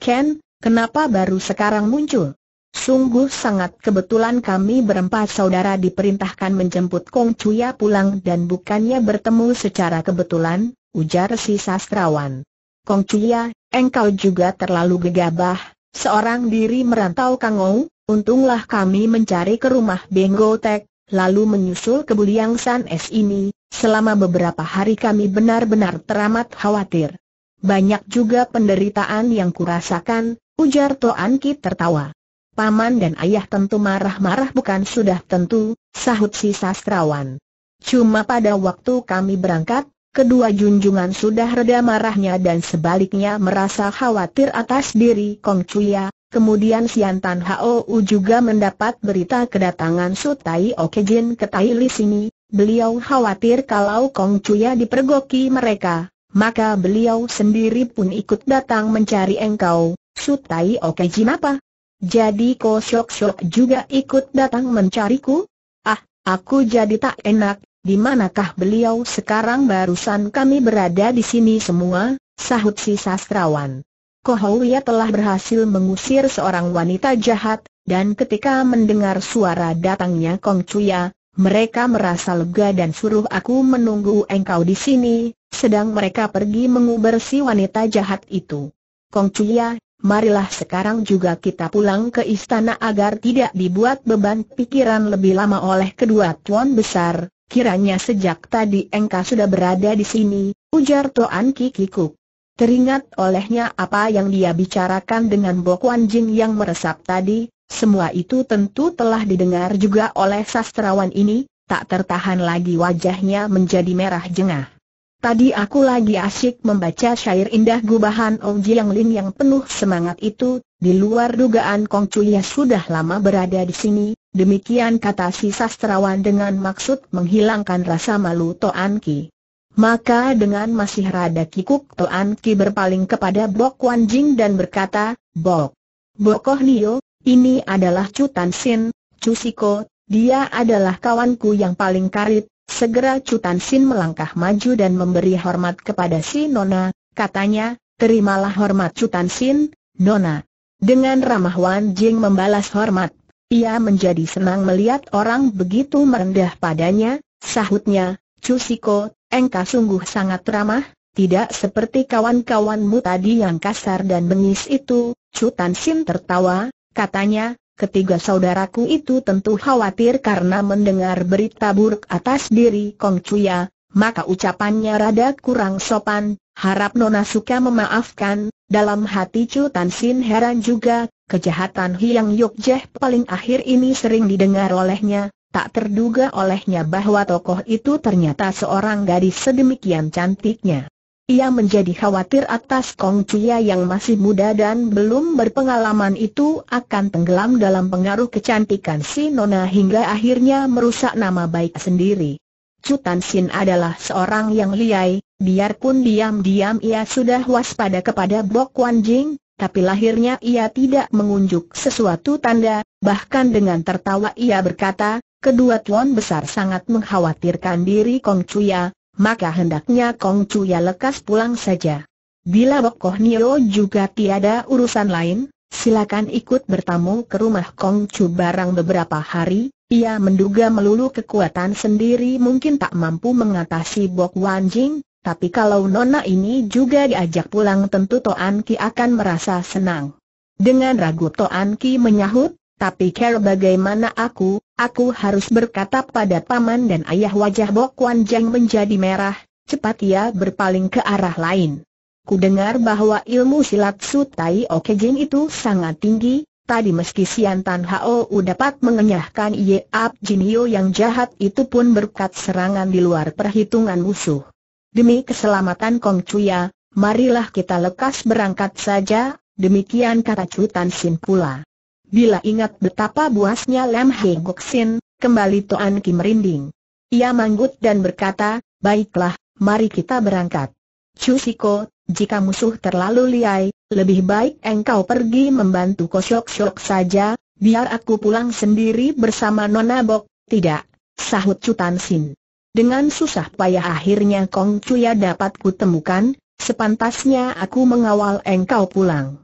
Speaker 1: Ken, kenapa baru sekarang muncul? Sungguh sangat kebetulan kami berempat saudara diperintahkan menjemput Kong Chuya pulang dan bukannya bertemu secara kebetulan, ujar si sastrawan. Kong Chuya, engkau juga terlalu gegabah, seorang diri merantau Kangou, untunglah kami mencari ke rumah Benggo Tek, lalu menyusul ke Buliang San Es ini, selama beberapa hari kami benar-benar teramat khawatir. Banyak juga penderitaan yang kurasakan, ujar Toan Ki tertawa paman dan ayah tentu marah-marah bukan sudah tentu, sahut si sastrawan. Cuma pada waktu kami berangkat, kedua junjungan sudah reda marahnya dan sebaliknya merasa khawatir atas diri Kong Chuya, Kemudian Sian Tan Hou juga mendapat berita kedatangan Sutai Tai Okejin ke Tai Li sini. Beliau khawatir kalau Kong Chuya dipergoki mereka, maka beliau sendiri pun ikut datang mencari engkau. Sutai Tai Okejin apa? Jadi Ko Syok Syok juga ikut datang mencariku? Ah, aku jadi tak enak, di manakah beliau sekarang barusan kami berada di sini semua, sahut si sastrawan. Kohouya telah berhasil mengusir seorang wanita jahat, dan ketika mendengar suara datangnya Kong Chuya, mereka merasa lega dan suruh aku menunggu engkau di sini, sedang mereka pergi mengubersi wanita jahat itu. Kong Chuya, marilah sekarang juga kita pulang ke istana agar tidak dibuat beban pikiran lebih lama oleh kedua tuan besar, kiranya sejak tadi engkau sudah berada di sini, ujar Toan Kikikuk. Teringat olehnya apa yang dia bicarakan dengan Bokuan Jing yang meresap tadi, semua itu tentu telah didengar juga oleh sastrawan ini, tak tertahan lagi wajahnya menjadi merah jengah. Tadi aku lagi asyik membaca syair indah gubahan Ong Jiang Lin yang penuh semangat itu, di luar dugaan Kong sudah lama berada di sini, demikian kata si sastrawan dengan maksud menghilangkan rasa malu Toan Ki. Maka dengan masih rada kikuk Toan Ki berpaling kepada Bok Wan Jing dan berkata, Bok, Bokoh Nio, ini adalah Chu Tan Sin, Chu Siko, dia adalah kawanku yang paling karit, Segera Cutan Sin melangkah maju dan memberi hormat kepada si Nona, katanya, terimalah hormat Cutan Sin, Nona. Dengan ramah Wan Jing membalas hormat, ia menjadi senang melihat orang begitu merendah padanya, sahutnya, Cusiko, engkau sungguh sangat ramah, tidak seperti kawan-kawanmu tadi yang kasar dan bengis itu, Cutan Sin tertawa, katanya, Ketiga saudaraku itu tentu khawatir karena mendengar berita buruk atas diri Kong Chuya, maka ucapannya rada kurang sopan, harap Nona suka memaafkan, dalam hati Chu Tan Sin heran juga, kejahatan Hiang Jeh paling akhir ini sering didengar olehnya, tak terduga olehnya bahwa tokoh itu ternyata seorang gadis sedemikian cantiknya. Ia menjadi khawatir atas Kong Chia yang masih muda dan belum berpengalaman itu akan tenggelam dalam pengaruh kecantikan si Nona hingga akhirnya merusak nama baik sendiri. Tan Sin adalah seorang yang liai, biarpun diam-diam ia sudah waspada kepada Bok Wan Jing, tapi lahirnya ia tidak mengunjuk sesuatu tanda, bahkan dengan tertawa ia berkata, kedua tuan besar sangat mengkhawatirkan diri Kong Chuya, maka hendaknya Kong ya lekas pulang saja. Bila Bok Koh Nio juga tiada urusan lain, silakan ikut bertamu ke rumah Kong Chu barang beberapa hari, ia menduga melulu kekuatan sendiri mungkin tak mampu mengatasi Bok Wan Jing, tapi kalau Nona ini juga diajak pulang tentu Toan Ki akan merasa senang. Dengan ragu Toan Ki menyahut, tapi care bagaimana aku, aku harus berkata pada paman dan ayah wajah Bok Wan Jang menjadi merah, cepat ia berpaling ke arah lain. Ku dengar bahwa ilmu silat Sutai Okejin itu sangat tinggi, tadi meski Sian Tan Hao dapat mengenyahkan Ye Ab Jinio yang jahat itu pun berkat serangan di luar perhitungan musuh. Demi keselamatan Kong Chuya, marilah kita lekas berangkat saja, demikian kata Tan Sin pula. Bila ingat betapa buasnya Lam Hei Gok Sin, kembali Toan Kim merinding. Ia manggut dan berkata, baiklah, mari kita berangkat. Siko, jika musuh terlalu liai, lebih baik engkau pergi membantu kosyok-syok saja, biar aku pulang sendiri bersama Nona Bok, tidak, sahut Tan Sin. Dengan susah payah akhirnya Kong Cuya dapat kutemukan, sepantasnya aku mengawal engkau pulang.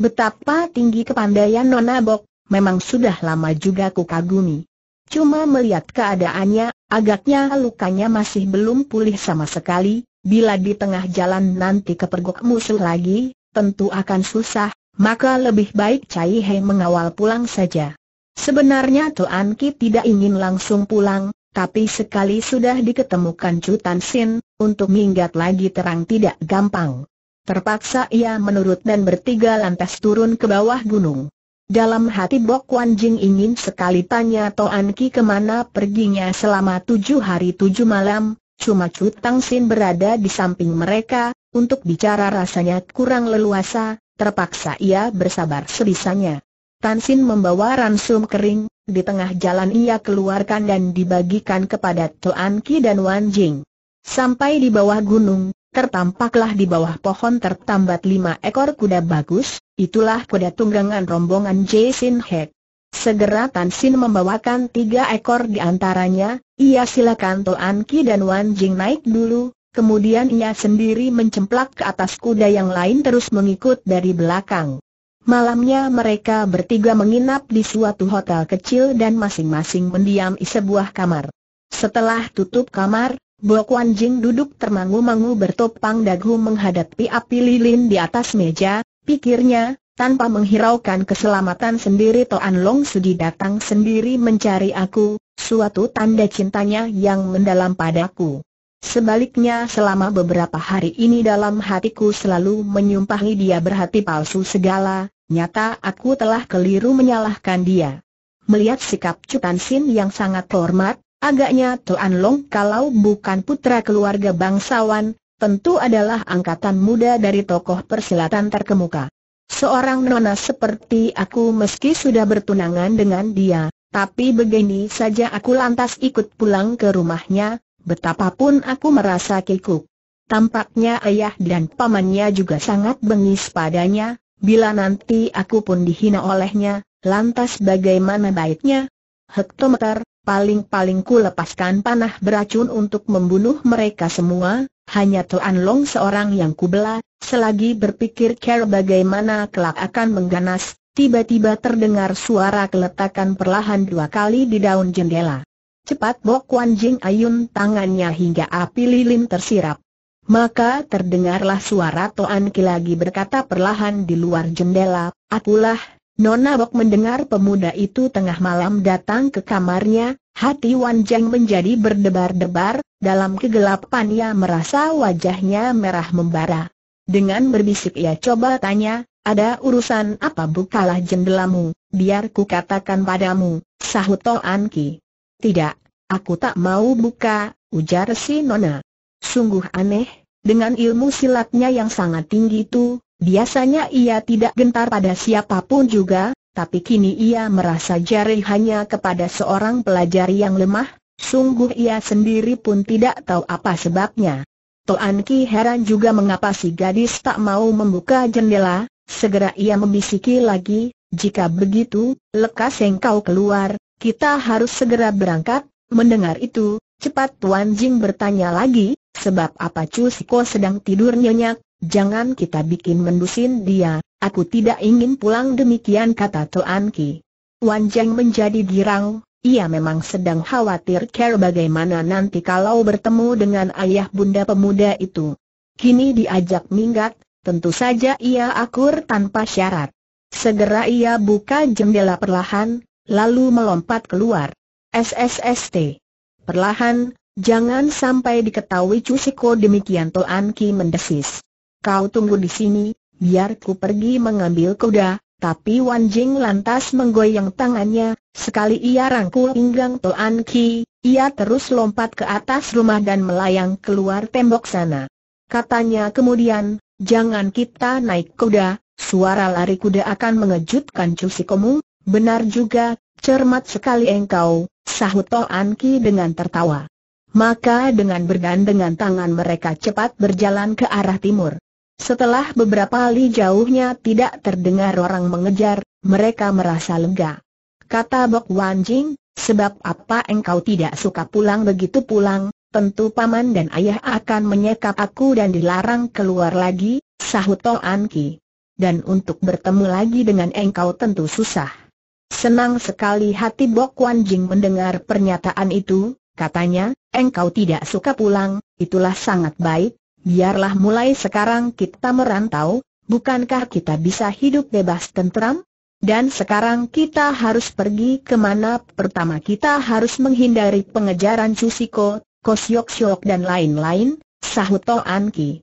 Speaker 1: Betapa tinggi kepandaian Nona Bok, memang sudah lama juga ku kagumi. Cuma melihat keadaannya, agaknya lukanya masih belum pulih sama sekali, bila di tengah jalan nanti kepergok musuh lagi, tentu akan susah, maka lebih baik Cai He mengawal pulang saja. Sebenarnya Tuan Ki tidak ingin langsung pulang, tapi sekali sudah diketemukan Chu Tan Sin, untuk minggat lagi terang tidak gampang. Terpaksa ia menurut dan bertiga lantas turun ke bawah gunung. Dalam hati Bok Wan Jing ingin sekali tanya Toan Ki kemana perginya selama tujuh hari tujuh malam, cuma Cut Tang Sin berada di samping mereka, untuk bicara rasanya kurang leluasa, terpaksa ia bersabar sebisanya. Tan Sin membawa ransum kering, di tengah jalan ia keluarkan dan dibagikan kepada Toan Ki dan Wan Jing. Sampai di bawah gunung, tertampaklah di bawah pohon tertambat lima ekor kuda bagus, itulah kuda tunggangan rombongan Jason Heck. Segera Tan Sin membawakan tiga ekor di antaranya, ia silakan Toan Ki dan Wan Jing naik dulu, kemudian ia sendiri mencemplak ke atas kuda yang lain terus mengikut dari belakang. Malamnya mereka bertiga menginap di suatu hotel kecil dan masing-masing mendiam di sebuah kamar. Setelah tutup kamar, Bo Wan Jing duduk termangu-mangu bertopang dagu menghadapi api lilin di atas meja, pikirnya, tanpa menghiraukan keselamatan sendiri Toan Long Sudi datang sendiri mencari aku, suatu tanda cintanya yang mendalam padaku. Sebaliknya selama beberapa hari ini dalam hatiku selalu menyumpahi dia berhati palsu segala, nyata aku telah keliru menyalahkan dia. Melihat sikap Cutan Sin yang sangat hormat, Agaknya Tuan Long kalau bukan putra keluarga bangsawan, tentu adalah angkatan muda dari tokoh persilatan terkemuka. Seorang nona seperti aku meski sudah bertunangan dengan dia, tapi begini saja aku lantas ikut pulang ke rumahnya, betapapun aku merasa kikuk. Tampaknya ayah dan pamannya juga sangat bengis padanya, bila nanti aku pun dihina olehnya, lantas bagaimana baiknya? Hektometer, paling-paling ku lepaskan panah beracun untuk membunuh mereka semua, hanya Tuan Long seorang yang ku bela. selagi berpikir cara bagaimana kelak akan mengganas, tiba-tiba terdengar suara keletakan perlahan dua kali di daun jendela. Cepat Bok Wan Jing ayun tangannya hingga api lilin tersirap. Maka terdengarlah suara Toan Ki lagi berkata perlahan di luar jendela, akulah, Nona Bok mendengar pemuda itu tengah malam datang ke kamarnya, hati Wan Jeng menjadi berdebar-debar, dalam kegelapan ia merasa wajahnya merah membara. Dengan berbisik ia coba tanya, ada urusan apa bukalah jendelamu, biar ku katakan padamu, sahut An Ki. Tidak, aku tak mau buka, ujar si Nona. Sungguh aneh, dengan ilmu silatnya yang sangat tinggi itu, Biasanya ia tidak gentar pada siapapun juga, tapi kini ia merasa jari hanya kepada seorang pelajar yang lemah, sungguh ia sendiri pun tidak tahu apa sebabnya. Toan Ki heran juga mengapa si gadis tak mau membuka jendela, segera ia membisiki lagi, jika begitu, lekas engkau keluar, kita harus segera berangkat, mendengar itu, cepat Tuan Jing bertanya lagi, sebab apa Cusiko sedang tidur nyenyak, Jangan kita bikin mendusin dia, aku tidak ingin pulang demikian kata Tuan Ki. Wan Jeng menjadi girang, ia memang sedang khawatir care bagaimana nanti kalau bertemu dengan ayah bunda pemuda itu. Kini diajak minggat, tentu saja ia akur tanpa syarat. Segera ia buka jendela perlahan, lalu melompat keluar. SSST. Perlahan, jangan sampai diketahui Cusiko demikian Tuan Ki mendesis kau tunggu di sini, biar ku pergi mengambil kuda, tapi Wan Jing lantas menggoyang tangannya, sekali ia rangkul pinggang Toan Ki, ia terus lompat ke atas rumah dan melayang keluar tembok sana. Katanya kemudian, jangan kita naik kuda, suara lari kuda akan mengejutkan Komu, benar juga, cermat sekali engkau, sahut Toan Ki dengan tertawa. Maka dengan bergandengan tangan mereka cepat berjalan ke arah timur. Setelah beberapa kali jauhnya tidak terdengar orang mengejar, mereka merasa lega. Kata Bok Wan Jing, sebab apa engkau tidak suka pulang begitu pulang, tentu paman dan ayah akan menyekap aku dan dilarang keluar lagi, sahut An Ki. Dan untuk bertemu lagi dengan engkau tentu susah. Senang sekali hati Bok Wan Jing mendengar pernyataan itu, katanya, engkau tidak suka pulang, itulah sangat baik, biarlah mulai sekarang kita merantau, bukankah kita bisa hidup bebas tentram? Dan sekarang kita harus pergi kemana? Pertama kita harus menghindari pengejaran Susiko, Kosyok Syok dan lain-lain, sahut Toan Ki.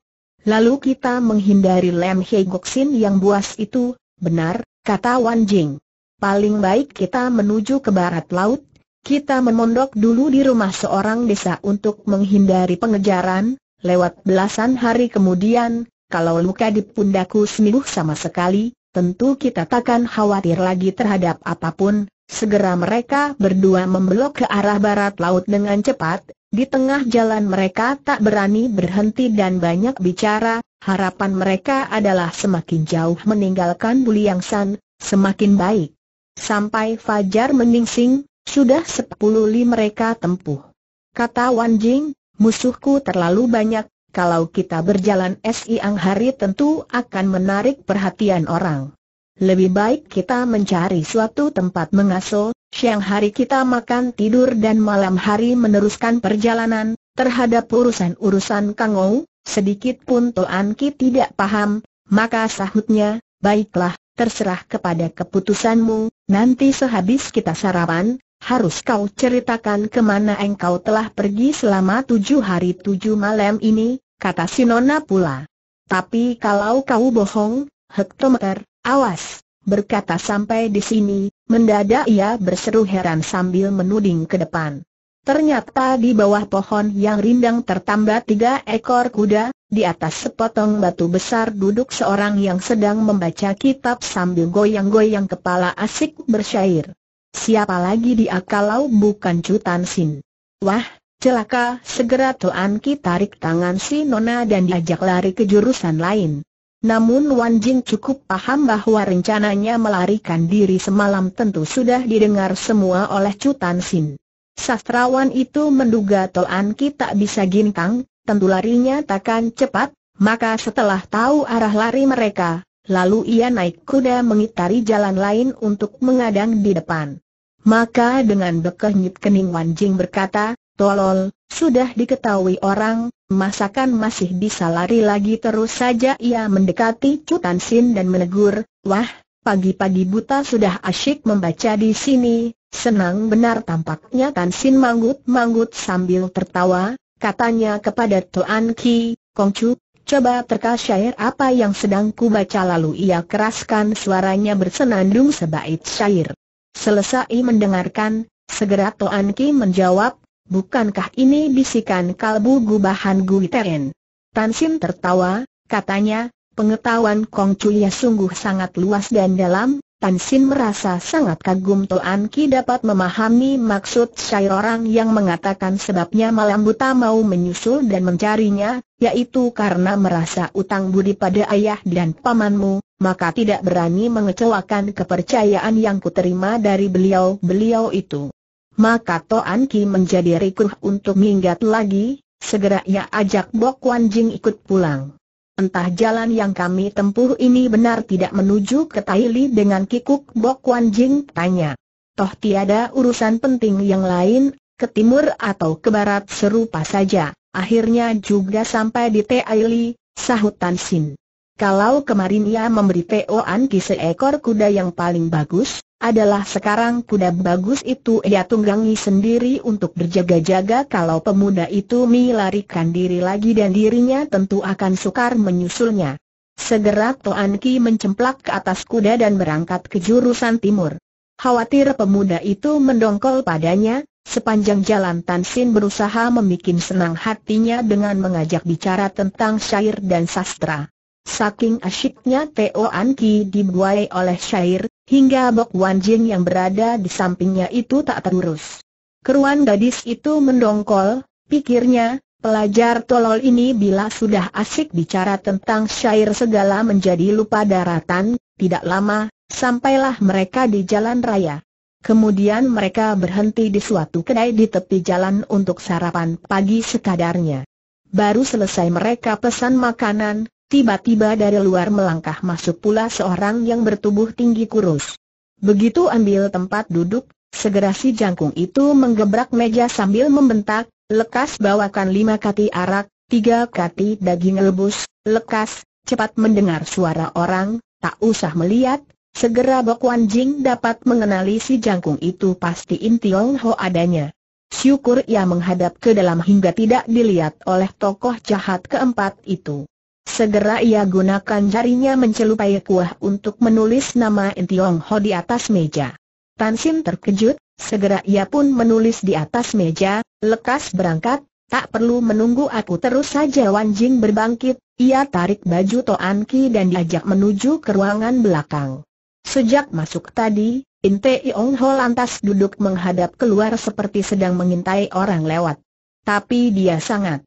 Speaker 1: Lalu kita menghindari Lem Hei Sin yang buas itu, benar, kata Wan Jing. Paling baik kita menuju ke barat laut, kita memondok dulu di rumah seorang desa untuk menghindari pengejaran, Lewat belasan hari kemudian, kalau luka di pundaku sembuh sama sekali, tentu kita takkan khawatir lagi terhadap apapun. Segera mereka berdua membelok ke arah barat laut dengan cepat. Di tengah jalan mereka tak berani berhenti dan banyak bicara. Harapan mereka adalah semakin jauh meninggalkan Buliang San, semakin baik. Sampai fajar meningsing, sudah sepuluh li mereka tempuh. Kata Wan Jing, Musuhku terlalu banyak, kalau kita berjalan siang hari tentu akan menarik perhatian orang. Lebih baik kita mencari suatu tempat mengaso. siang hari kita makan tidur dan malam hari meneruskan perjalanan, terhadap urusan-urusan Kang Ou, sedikit pun Toan Ki tidak paham, maka sahutnya, baiklah, terserah kepada keputusanmu, nanti sehabis kita sarapan, harus kau ceritakan kemana engkau telah pergi selama tujuh hari tujuh malam ini, kata Sinona pula. Tapi kalau kau bohong, hektometer, awas, berkata sampai di sini, mendadak ia berseru heran sambil menuding ke depan. Ternyata di bawah pohon yang rindang tertambat tiga ekor kuda, di atas sepotong batu besar duduk seorang yang sedang membaca kitab sambil goyang-goyang kepala asik bersyair. Siapa lagi dia kalau bukan Cutan Sin? Wah, celaka, segera Tuan Ki tarik tangan si Nona dan diajak lari ke jurusan lain. Namun Wan Jing cukup paham bahwa rencananya melarikan diri semalam tentu sudah didengar semua oleh Cutan Sin. Sastrawan itu menduga Tuan Ki tak bisa gintang, tentu larinya takkan cepat, maka setelah tahu arah lari mereka, lalu ia naik kuda mengitari jalan lain untuk mengadang di depan. Maka dengan bekehnyit kening Wanjing berkata, Tolol, sudah diketahui orang, masakan masih bisa lari lagi terus saja ia mendekati Cutan Sin dan menegur, Wah, pagi-pagi buta sudah asyik membaca di sini, senang benar tampaknya Tan Sin manggut-manggut sambil tertawa, katanya kepada Tuan Ki, Kongcu, Coba teka syair apa yang sedang kubaca lalu ia keraskan suaranya bersenandung sebaik syair. Selesai mendengarkan, segera Toan Ki menjawab, bukankah ini bisikan kalbu gubahan Gui Teren? Tan Sin tertawa, katanya, pengetahuan Kong Cuya sungguh sangat luas dan dalam, Tan Sin merasa sangat kagum Toan Ki dapat memahami maksud syair orang yang mengatakan sebabnya malam buta mau menyusul dan mencarinya, yaitu karena merasa utang budi pada ayah dan pamanmu, maka tidak berani mengecewakan kepercayaan yang kuterima dari beliau-beliau itu. Maka Toan Ki menjadi rikuh untuk minggat lagi, segera ia ajak Bok Wan Jing ikut pulang. Entah jalan yang kami tempuh ini benar tidak menuju ke Taili dengan Kikuk Bok Wan Jing tanya. Toh tiada urusan penting yang lain, ke timur atau ke barat serupa saja, akhirnya juga sampai di Taili, sahut Tan Sin. Kalau kemarin ia memberi Poan Ki seekor kuda yang paling bagus, adalah sekarang kuda bagus itu ia tunggangi sendiri untuk berjaga-jaga kalau pemuda itu melarikan diri lagi dan dirinya tentu akan sukar menyusulnya. Segera Toan Ki mencemplak ke atas kuda dan berangkat ke jurusan timur. Khawatir pemuda itu mendongkol padanya, sepanjang jalan Tan Sin berusaha membuat senang hatinya dengan mengajak bicara tentang syair dan sastra. Saking asyiknya Teo Anki dibuai oleh syair, hingga Bok Wan Jing yang berada di sampingnya itu tak terurus. Keruan gadis itu mendongkol, pikirnya, pelajar tolol ini bila sudah asik bicara tentang syair segala menjadi lupa daratan, tidak lama, sampailah mereka di jalan raya. Kemudian mereka berhenti di suatu kedai di tepi jalan untuk sarapan pagi sekadarnya. Baru selesai mereka pesan makanan, Tiba-tiba dari luar melangkah masuk pula seorang yang bertubuh tinggi kurus. Begitu ambil tempat duduk, segera si jangkung itu menggebrak meja sambil membentak, lekas bawakan lima kati arak, tiga kati daging rebus, lekas, cepat mendengar suara orang, tak usah melihat, segera Bok Wan Jing dapat mengenali si jangkung itu pasti Inti Tiong Ho adanya. Syukur ia menghadap ke dalam hingga tidak dilihat oleh tokoh jahat keempat itu. Segera ia gunakan jarinya mencelupai kuah untuk menulis nama Intiong Ho di atas meja. Tansin terkejut, segera ia pun menulis di atas meja, lekas berangkat, tak perlu menunggu aku terus saja Jing berbangkit, ia tarik baju Toan Ki dan diajak menuju ke ruangan belakang. Sejak masuk tadi, Intiong Ho lantas duduk menghadap keluar seperti sedang mengintai orang lewat. Tapi dia sangat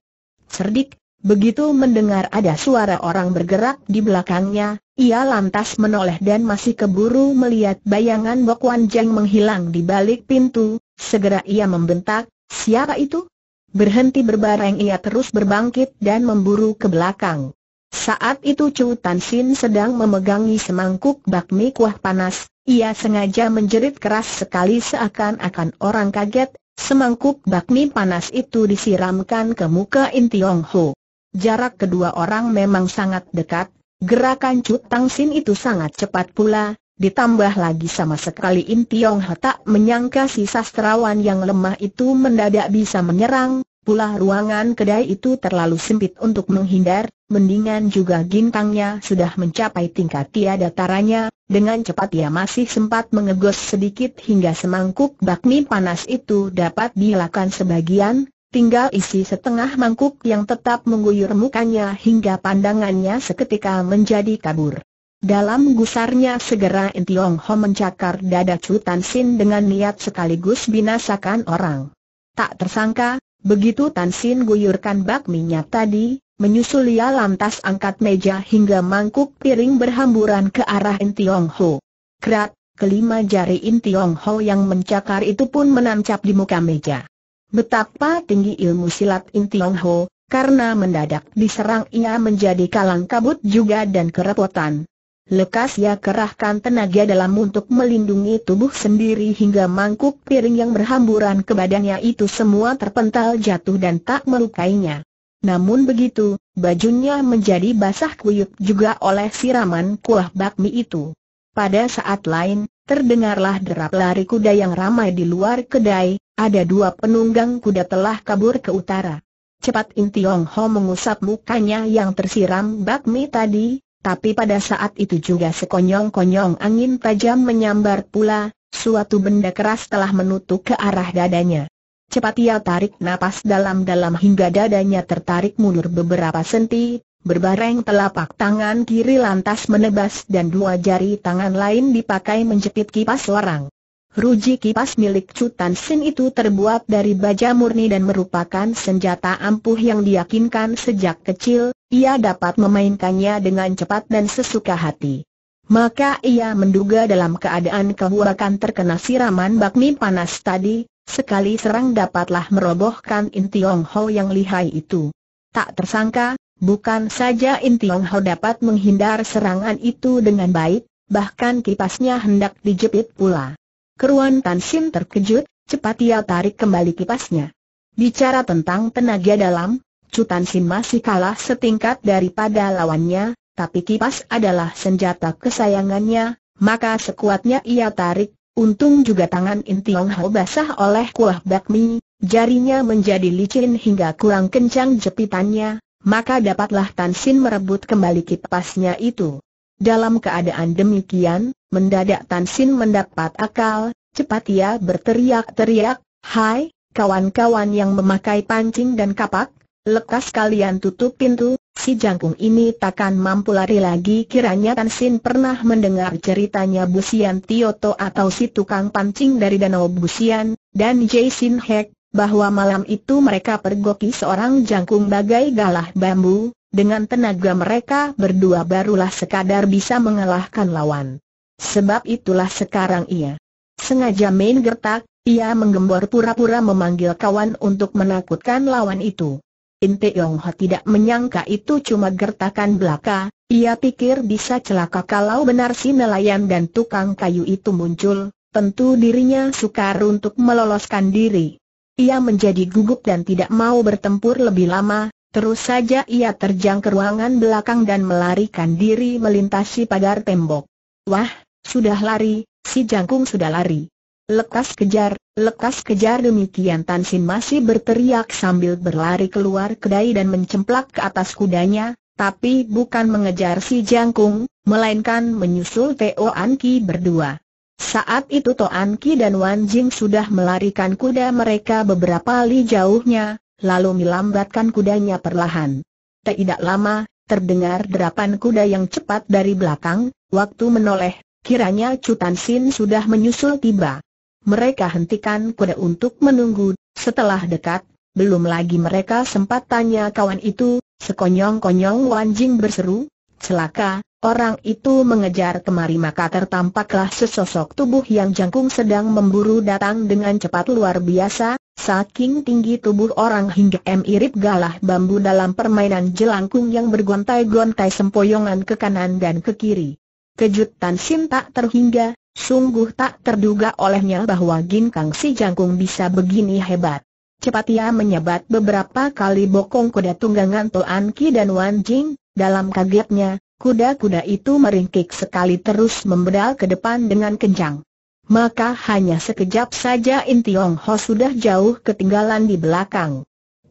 Speaker 1: cerdik, Begitu mendengar ada suara orang bergerak di belakangnya, ia lantas menoleh dan masih keburu melihat bayangan Bok Wan Jeng menghilang di balik pintu, segera ia membentak, siapa itu? Berhenti berbareng ia terus berbangkit dan memburu ke belakang. Saat itu Chu Tan Sin sedang memegangi semangkuk bakmi kuah panas, ia sengaja menjerit keras sekali seakan-akan orang kaget, semangkuk bakmi panas itu disiramkan ke muka Intiong Ho. Jarak kedua orang memang sangat dekat, gerakan Cut Tang Sin itu sangat cepat pula, ditambah lagi sama sekali Im Tiong He tak menyangka si sastrawan yang lemah itu mendadak bisa menyerang, pula ruangan kedai itu terlalu sempit untuk menghindar, mendingan juga gintangnya sudah mencapai tingkat tiada taranya, dengan cepat ia masih sempat mengegos sedikit hingga semangkuk bakmi panas itu dapat dilakukan sebagian, tinggal isi setengah mangkuk yang tetap mengguyur mukanya hingga pandangannya seketika menjadi kabur. Dalam gusarnya segera Tiong Ho mencakar dada Chu Tan Sin dengan niat sekaligus binasakan orang. Tak tersangka, begitu Tan Sin guyurkan bak minyak tadi, menyusul ia lantas angkat meja hingga mangkuk piring berhamburan ke arah Tiong Ho. Krat, kelima jari Tiong Ho yang mencakar itu pun menancap di muka meja. Betapa tinggi ilmu silat In Tiong Ho, karena mendadak diserang ia menjadi kalang kabut juga dan kerepotan. Lekas ia kerahkan tenaga dalam untuk melindungi tubuh sendiri hingga mangkuk piring yang berhamburan ke badannya itu semua terpental jatuh dan tak melukainya. Namun begitu, bajunya menjadi basah kuyup juga oleh siraman kuah bakmi itu. Pada saat lain, terdengarlah derap lari kuda yang ramai di luar kedai, ada dua penunggang kuda telah kabur ke utara. Cepat In Tiong Ho mengusap mukanya yang tersiram bakmi tadi, tapi pada saat itu juga sekonyong-konyong angin tajam menyambar pula, suatu benda keras telah menutup ke arah dadanya. Cepat ia tarik napas dalam-dalam hingga dadanya tertarik mundur beberapa senti, berbareng telapak tangan kiri lantas menebas dan dua jari tangan lain dipakai menjepit kipas orang. Ruji kipas milik Cutan Sin itu terbuat dari baja murni dan merupakan senjata ampuh yang diyakinkan sejak kecil, ia dapat memainkannya dengan cepat dan sesuka hati. Maka ia menduga dalam keadaan kau terkena siraman bakmi panas tadi, sekali serang dapatlah merobohkan Inti Tiong Ho yang lihai itu. Tak tersangka, bukan saja Inti Tiong Ho dapat menghindar serangan itu dengan baik, bahkan kipasnya hendak dijepit pula. Keruan Tan terkejut, cepat ia tarik kembali kipasnya. Bicara tentang tenaga dalam, Chu Tan Shin masih kalah setingkat daripada lawannya, tapi kipas adalah senjata kesayangannya, maka sekuatnya ia tarik, untung juga tangan Intiong Ho basah oleh kuah bakmi, jarinya menjadi licin hingga kurang kencang jepitannya, maka dapatlah Tan merebut kembali kipasnya itu. Dalam keadaan demikian, mendadak Tan Sin mendapat akal, cepat ia berteriak-teriak, Hai, kawan-kawan yang memakai pancing dan kapak, lekas kalian tutup pintu, si jangkung ini takkan mampu lari lagi kiranya Tan Sin pernah mendengar ceritanya Busian Tioto atau si tukang pancing dari Danau Busian, dan Jason Heck, bahwa malam itu mereka pergoki seorang jangkung bagai galah bambu, dengan tenaga mereka berdua barulah sekadar bisa mengalahkan lawan. Sebab itulah sekarang ia sengaja main gertak, ia menggembor pura-pura memanggil kawan untuk menakutkan lawan itu. Inte Yong Ho tidak menyangka itu cuma gertakan belaka, ia pikir bisa celaka kalau benar si nelayan dan tukang kayu itu muncul, tentu dirinya sukar untuk meloloskan diri. Ia menjadi gugup dan tidak mau bertempur lebih lama, Terus saja ia terjang ke ruangan belakang dan melarikan diri melintasi pagar tembok. Wah, sudah lari, si jangkung sudah lari. Lekas kejar, lekas kejar demikian Tan Sin masih berteriak sambil berlari keluar kedai dan mencemplak ke atas kudanya, tapi bukan mengejar si jangkung, melainkan menyusul Teo Anki berdua. Saat itu To Ki dan Wan Jing sudah melarikan kuda mereka beberapa li jauhnya, lalu melambatkan kudanya perlahan. Tidak lama, terdengar derapan kuda yang cepat dari belakang, waktu menoleh, kiranya Cutan Sin sudah menyusul tiba. Mereka hentikan kuda untuk menunggu, setelah dekat, belum lagi mereka sempat tanya kawan itu, sekonyong-konyong Wan Jing berseru, celaka, Orang itu mengejar kemari maka tertampaklah sesosok tubuh yang jangkung sedang memburu datang dengan cepat luar biasa, saking tinggi tubuh orang hingga M galah bambu dalam permainan jelangkung yang bergontai-gontai sempoyongan ke kanan dan ke kiri. Kejutan Sim tak terhingga, sungguh tak terduga olehnya bahwa Ginkang si jangkung bisa begini hebat. Cepat ia menyebat beberapa kali bokong kuda tunggangan Toan Ki dan Wan Jing, dalam kagetnya, Kuda-kuda itu meringkik sekali terus membedal ke depan dengan kencang. Maka hanya sekejap saja In Tiong Ho sudah jauh ketinggalan di belakang.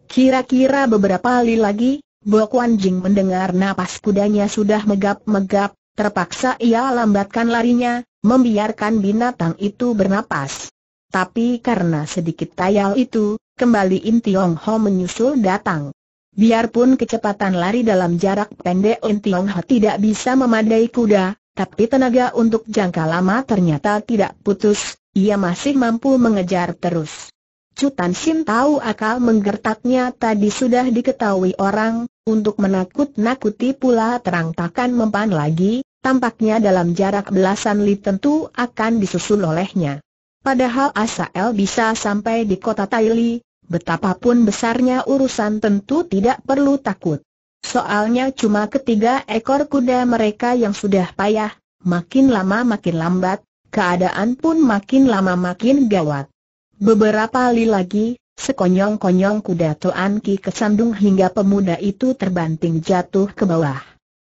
Speaker 1: Kira-kira beberapa kali lagi, Bok Wan Jing mendengar napas kudanya sudah megap-megap, terpaksa ia lambatkan larinya, membiarkan binatang itu bernapas. Tapi karena sedikit tayal itu, kembali In Tiong Ho menyusul datang. Biarpun kecepatan lari dalam jarak pendek Tiong Ho tidak bisa memadai kuda, tapi tenaga untuk jangka lama ternyata tidak putus, ia masih mampu mengejar terus. Cutan Sim tahu akal menggertaknya tadi sudah diketahui orang, untuk menakut-nakuti pula terang takkan mempan lagi, tampaknya dalam jarak belasan li tentu akan disusul olehnya. Padahal Asael bisa sampai di kota Taili, betapapun besarnya urusan tentu tidak perlu takut. Soalnya cuma ketiga ekor kuda mereka yang sudah payah, makin lama makin lambat, keadaan pun makin lama makin gawat. Beberapa kali lagi, sekonyong-konyong kuda Tuan Ki kesandung hingga pemuda itu terbanting jatuh ke bawah.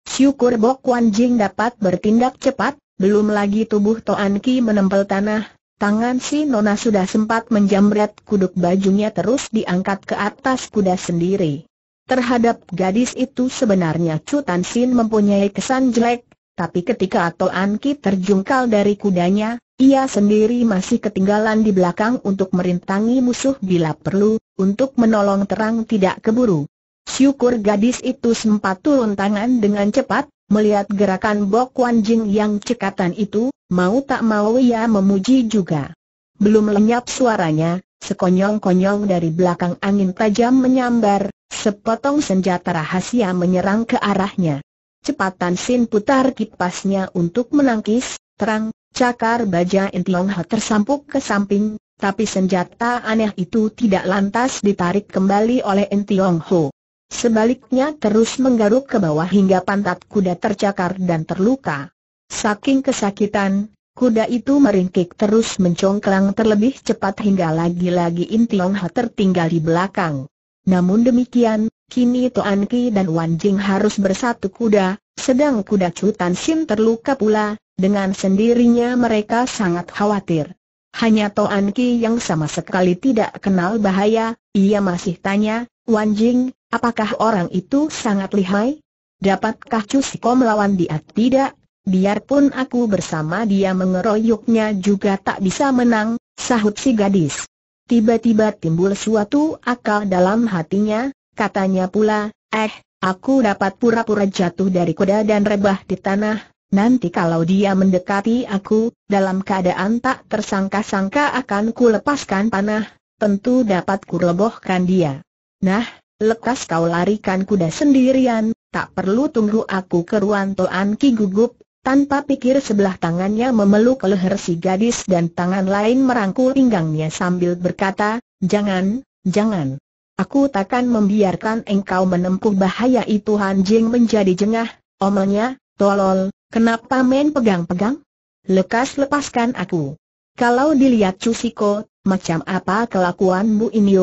Speaker 1: Syukur Bok Wan Jing dapat bertindak cepat, belum lagi tubuh Tuan Ki menempel tanah, Tangan si Nona sudah sempat menjamret kuduk bajunya terus diangkat ke atas kuda sendiri. Terhadap gadis itu sebenarnya Chu Tan Sin mempunyai kesan jelek, tapi ketika Ato An Ki terjungkal dari kudanya, ia sendiri masih ketinggalan di belakang untuk merintangi musuh bila perlu, untuk menolong terang tidak keburu. Syukur gadis itu sempat turun tangan dengan cepat, Melihat gerakan Bok Wan Jing yang cekatan itu, mau tak mau ia memuji juga. Belum lenyap suaranya, sekonyong-konyong dari belakang angin tajam menyambar, sepotong senjata rahasia menyerang ke arahnya. Cepatan Sin putar kipasnya untuk menangkis, terang, cakar baja Entiong tersampuk ke samping, tapi senjata aneh itu tidak lantas ditarik kembali oleh Entiong Sebaliknya terus menggaruk ke bawah hingga pantat kuda tercakar dan terluka. Saking kesakitan, kuda itu meringkik terus mencongklang terlebih cepat hingga lagi-lagi Intiong Ha tertinggal di belakang. Namun demikian, kini Toan Ki dan Wan Jing harus bersatu kuda, sedang kuda Cutan Sin terluka pula, dengan sendirinya mereka sangat khawatir. Hanya Toan Ki yang sama sekali tidak kenal bahaya, ia masih tanya, Wan Jing, Apakah orang itu sangat lihai? Dapatkah Cusiko melawan dia? Tidak, biarpun aku bersama dia mengeroyoknya juga tak bisa menang, sahut si gadis. Tiba-tiba timbul suatu akal dalam hatinya, katanya pula, eh, aku dapat pura-pura jatuh dari kuda dan rebah di tanah, nanti kalau dia mendekati aku, dalam keadaan tak tersangka-sangka akan ku lepaskan panah, tentu dapat ku dia. Nah, lekas kau larikan kuda sendirian, tak perlu tunggu aku keruan Toan Ki gugup, tanpa pikir sebelah tangannya memeluk leher si gadis dan tangan lain merangkul pinggangnya sambil berkata, jangan, jangan. Aku takkan membiarkan engkau menempuh bahaya itu Han Jing menjadi jengah, omelnya, tolol, kenapa main pegang-pegang? Lekas lepaskan aku. Kalau dilihat Cusiko, macam apa kelakuanmu ini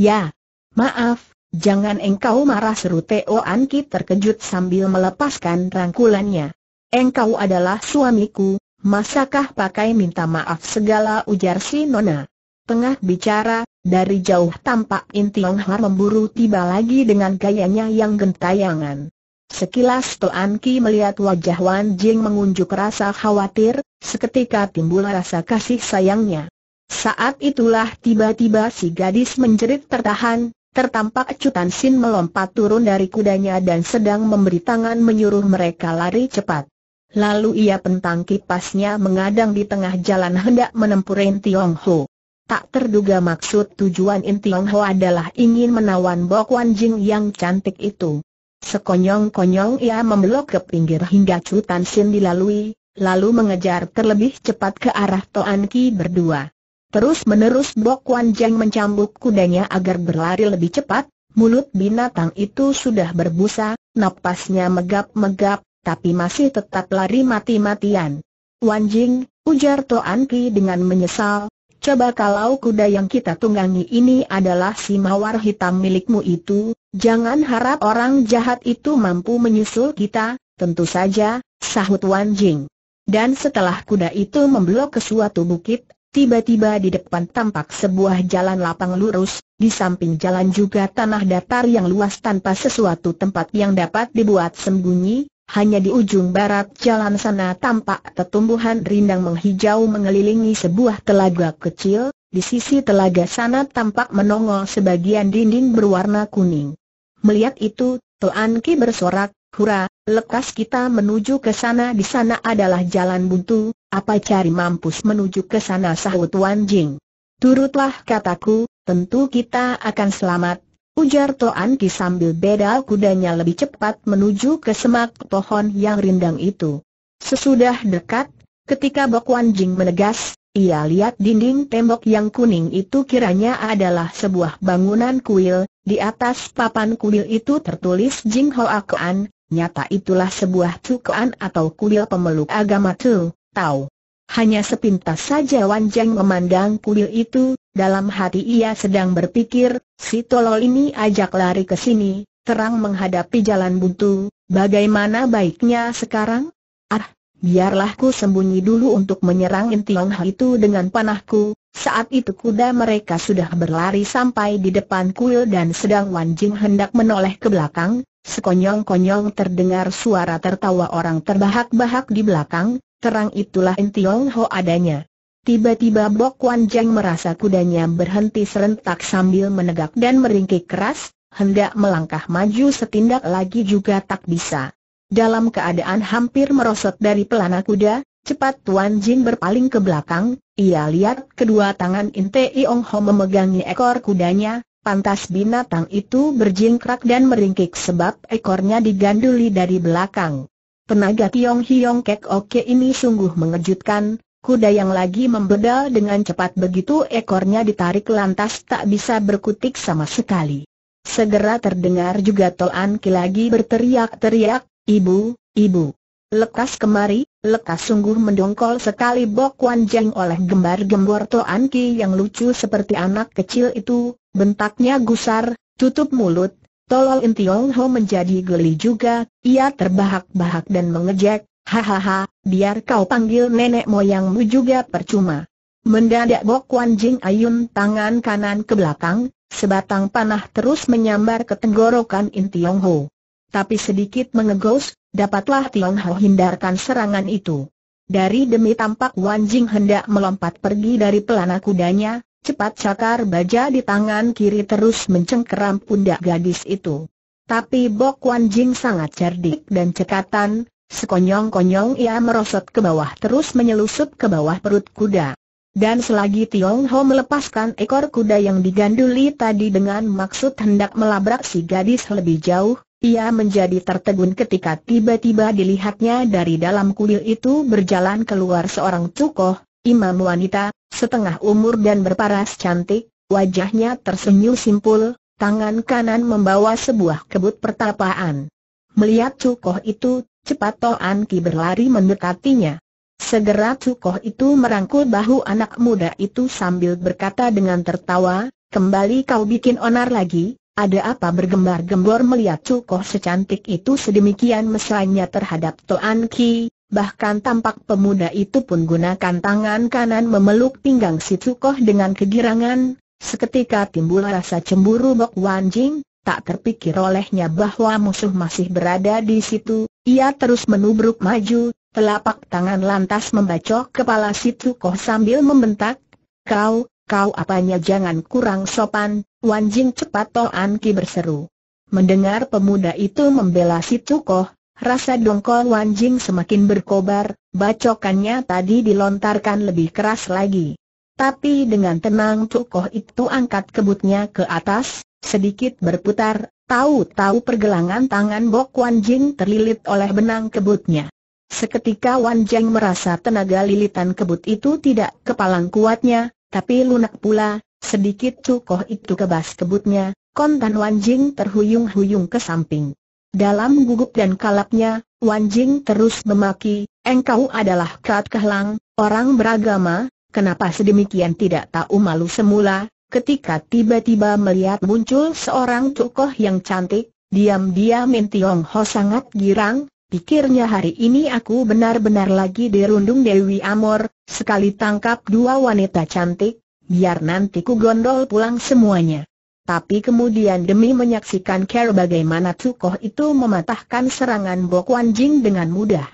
Speaker 1: Ya, maaf, Jangan engkau marah seru Teo Anki terkejut sambil melepaskan rangkulannya. Engkau adalah suamiku, masakah pakai minta maaf segala ujar si Nona. Tengah bicara, dari jauh tampak Intiong Har memburu tiba lagi dengan gayanya yang gentayangan. Sekilas Toan Ki melihat wajah Wan Jing mengunjuk rasa khawatir, seketika timbul rasa kasih sayangnya. Saat itulah tiba-tiba si gadis menjerit tertahan, tertampak Cutan Sin melompat turun dari kudanya dan sedang memberi tangan menyuruh mereka lari cepat. Lalu ia pentang kipasnya mengadang di tengah jalan hendak menempur In Tiong Ho. Tak terduga maksud tujuan In Tiong Ho adalah ingin menawan Bok Wan Jing yang cantik itu. Sekonyong-konyong ia membelok ke pinggir hingga Cutan Sin dilalui, lalu mengejar terlebih cepat ke arah Toan Ki berdua. Terus-menerus Bok Wan Jeng mencambuk kudanya agar berlari lebih cepat, mulut binatang itu sudah berbusa, napasnya megap-megap, tapi masih tetap lari mati-matian. Wan Jing, ujar Toan Ki dengan menyesal, coba kalau kuda yang kita tunggangi ini adalah si mawar hitam milikmu itu, jangan harap orang jahat itu mampu menyusul kita, tentu saja, sahut Wan Jing. Dan setelah kuda itu membelok ke suatu bukit, Tiba-tiba di depan tampak sebuah jalan lapang lurus, di samping jalan juga tanah datar yang luas tanpa sesuatu tempat yang dapat dibuat sembunyi, hanya di ujung barat jalan sana tampak tetumbuhan rindang menghijau mengelilingi sebuah telaga kecil, di sisi telaga sana tampak menongol sebagian dinding berwarna kuning. Melihat itu, Tuan Ki bersorak, Hura, lekas kita menuju ke sana di sana adalah jalan buntu, apa cari mampus menuju ke sana sahut Wan Jing. Turutlah kataku, tentu kita akan selamat, ujar Toan Ki sambil beda kudanya lebih cepat menuju ke semak pohon yang rindang itu. Sesudah dekat, ketika Bok Wan Jing menegas, ia lihat dinding tembok yang kuning itu kiranya adalah sebuah bangunan kuil, di atas papan kuil itu tertulis Jing Hoa Koan, nyata itulah sebuah cukoan atau kuil pemeluk agama Tu tahu. Hanya sepintas saja Wan Jeng memandang kuil itu, dalam hati ia sedang berpikir, si tolol ini ajak lari ke sini, terang menghadapi jalan buntu, bagaimana baiknya sekarang? Ah, biarlah ku sembunyi dulu untuk menyerang Intiong itu dengan panahku, saat itu kuda mereka sudah berlari sampai di depan kuil dan sedang Wan Jing hendak menoleh ke belakang, sekonyong-konyong terdengar suara tertawa orang terbahak-bahak di belakang, terang itulah Entiong Ho adanya. Tiba-tiba Bok Wan Jeng merasa kudanya berhenti serentak sambil menegak dan meringkik keras, hendak melangkah maju setindak lagi juga tak bisa. Dalam keadaan hampir merosot dari pelana kuda, cepat Tuan Jin berpaling ke belakang, ia lihat kedua tangan Inte Iong Ho memegangi ekor kudanya, pantas binatang itu berjingkrak dan meringkik sebab ekornya diganduli dari belakang. Tenaga tiong Hiong Kek Oke ini sungguh mengejutkan, kuda yang lagi membedal dengan cepat begitu ekornya ditarik lantas tak bisa berkutik sama sekali. Segera terdengar juga Tol Anki lagi berteriak-teriak, Ibu, Ibu. Lekas kemari, lekas sungguh mendongkol sekali Bok Wan Jeng oleh gembar-gembor Tol Anki yang lucu seperti anak kecil itu, bentaknya gusar, tutup mulut, Tolol Intiong Ho menjadi geli juga, ia terbahak-bahak dan mengejek, hahaha, biar kau panggil nenek moyangmu juga percuma. Mendadak Bok Wan Jing ayun tangan kanan ke belakang, sebatang panah terus menyambar ke tenggorokan Intiong Ho. Tapi sedikit mengegos, dapatlah Tiong Ho hindarkan serangan itu. Dari demi tampak Wan Jing hendak melompat pergi dari pelana kudanya, Cepat cakar baja di tangan kiri terus mencengkeram pundak gadis itu. Tapi Bok Wan Jing sangat cerdik dan cekatan, sekonyong-konyong ia merosot ke bawah terus menyelusup ke bawah perut kuda. Dan selagi Tiong Ho melepaskan ekor kuda yang diganduli tadi dengan maksud hendak melabrak si gadis lebih jauh, ia menjadi tertegun ketika tiba-tiba dilihatnya dari dalam kuil itu berjalan keluar seorang cukoh, Imam wanita, setengah umur dan berparas cantik, wajahnya tersenyum simpul, tangan kanan membawa sebuah kebut pertapaan. Melihat Cukoh itu, cepat Toan Ki berlari mendekatinya. Segera Cukoh itu merangkul bahu anak muda itu sambil berkata dengan tertawa, kembali kau bikin onar lagi, ada apa bergembar-gembor melihat Cukoh secantik itu sedemikian mesranya terhadap Toan Ki, Bahkan tampak pemuda itu pun gunakan tangan kanan memeluk pinggang si Cukoh dengan kegirangan, seketika timbul rasa cemburu Bok Wan Jing, tak terpikir olehnya bahwa musuh masih berada di situ, ia terus menubruk maju, telapak tangan lantas membacok kepala si Cukoh sambil membentak, Kau, kau apanya jangan kurang sopan, Wan Jing cepat Toan Ki berseru. Mendengar pemuda itu membela si Cukoh, Rasa dongkol wanjing semakin berkobar, bacokannya tadi dilontarkan lebih keras lagi. Tapi dengan tenang Tukoh itu angkat kebutnya ke atas, sedikit berputar, tahu-tahu pergelangan tangan Bok wanjing terlilit oleh benang kebutnya. Seketika Wan merasa tenaga lilitan kebut itu tidak kepalang kuatnya, tapi lunak pula, sedikit cukoh itu kebas kebutnya, kontan wanjing terhuyung-huyung ke samping. Dalam gugup dan kalapnya, Wan Jing terus memaki, engkau adalah Kat Kahlang, orang beragama, kenapa sedemikian tidak tahu malu semula, ketika tiba-tiba melihat muncul seorang tokoh yang cantik, diam-diam Min Tiong Ho sangat girang, pikirnya hari ini aku benar-benar lagi dirundung Dewi Amor, sekali tangkap dua wanita cantik, biar nanti ku gondol pulang semuanya. Tapi kemudian demi menyaksikan cara bagaimana Tukoh itu mematahkan serangan Bok Wan Jing dengan mudah.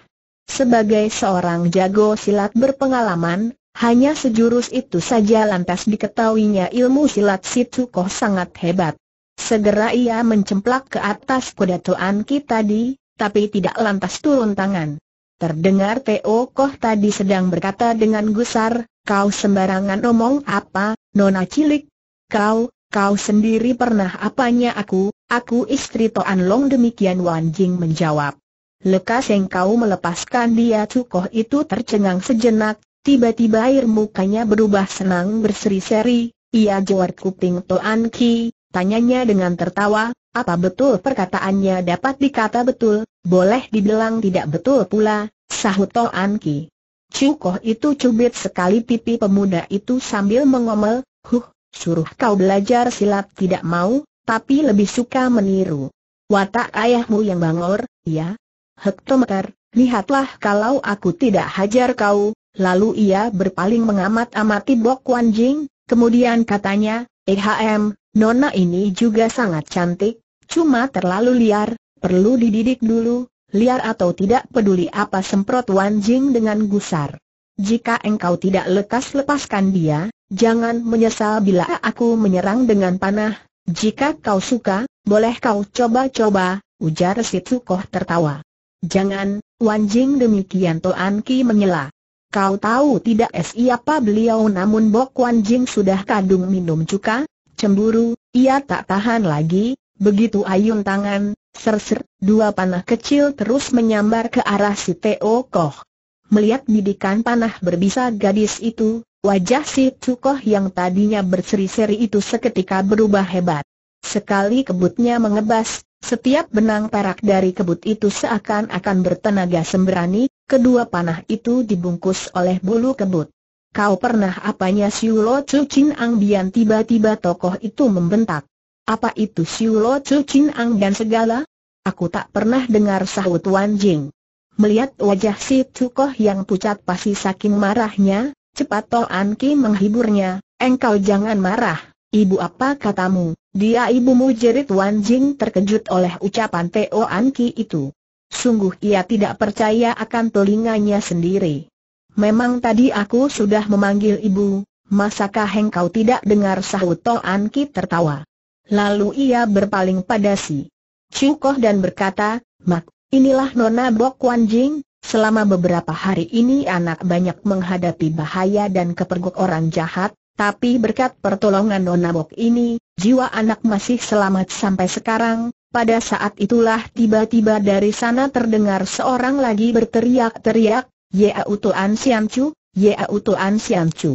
Speaker 1: Sebagai seorang jago silat berpengalaman, hanya sejurus itu saja lantas diketahuinya ilmu silat si Tukoh sangat hebat. Segera ia mencemplak ke atas kuda Tuan Ki tadi, tapi tidak lantas turun tangan. Terdengar Teo Koh tadi sedang berkata dengan gusar, kau sembarangan omong apa, nona cilik. Kau, Kau sendiri pernah apanya aku, aku istri Toan Long demikian Wan Jing menjawab. Lekas yang kau melepaskan dia cukoh itu tercengang sejenak, tiba-tiba air mukanya berubah senang berseri-seri, ia jawab kuping Toan Ki, tanyanya dengan tertawa, apa betul perkataannya dapat dikata betul, boleh dibilang tidak betul pula, sahut Toan Ki. Cukoh itu cubit sekali pipi pemuda itu sambil mengomel, huh, suruh kau belajar silat tidak mau, tapi lebih suka meniru. Watak ayahmu yang bangor, ya? Hektometer, lihatlah kalau aku tidak hajar kau, lalu ia berpaling mengamat-amati Bok Wan Jing, kemudian katanya, EHM, nona ini juga sangat cantik, cuma terlalu liar, perlu dididik dulu, liar atau tidak peduli apa semprot Wan Jing dengan gusar. Jika engkau tidak lekas lepaskan dia, jangan menyesal bila aku menyerang dengan panah. Jika kau suka, boleh kau coba-coba, ujar si Tsukoh tertawa. Jangan, Wanjing demikian Toan Ki menyela. Kau tahu tidak siapa beliau namun Bok Wanjing sudah kadung minum cuka, cemburu, ia tak tahan lagi, begitu ayun tangan, serser, dua panah kecil terus menyambar ke arah si Teo Koh. Melihat bidikan panah berbisa gadis itu, Wajah si Cukoh yang tadinya berseri-seri itu seketika berubah hebat. Sekali kebutnya mengebas, setiap benang perak dari kebut itu seakan-akan bertenaga sembrani, kedua panah itu dibungkus oleh bulu kebut. Kau pernah apanya Siulo Chu Chin Ang Bian tiba-tiba tokoh itu membentak. Apa itu Siulo Chu Chin Ang dan segala? Aku tak pernah dengar sahut Wan Jing. Melihat wajah si Cukoh yang pucat pasti saking marahnya, Cepat Toh An Ki menghiburnya, engkau jangan marah, ibu apa katamu, dia ibumu jerit Wan Jing terkejut oleh ucapan Teo An Ki itu. Sungguh ia tidak percaya akan telinganya sendiri. Memang tadi aku sudah memanggil ibu, masakah engkau tidak dengar sahut Toh An Ki tertawa. Lalu ia berpaling pada si Chu dan berkata, Mak, inilah Nona Bok Wan Jing, Selama beberapa hari ini anak banyak menghadapi bahaya dan kepergok orang jahat, tapi berkat pertolongan Bok ini, jiwa anak masih selamat sampai sekarang. Pada saat itulah tiba-tiba dari sana terdengar seorang lagi berteriak-teriak, Yea Utuan Sian Chu, Utuan Siancu. Sian Chu.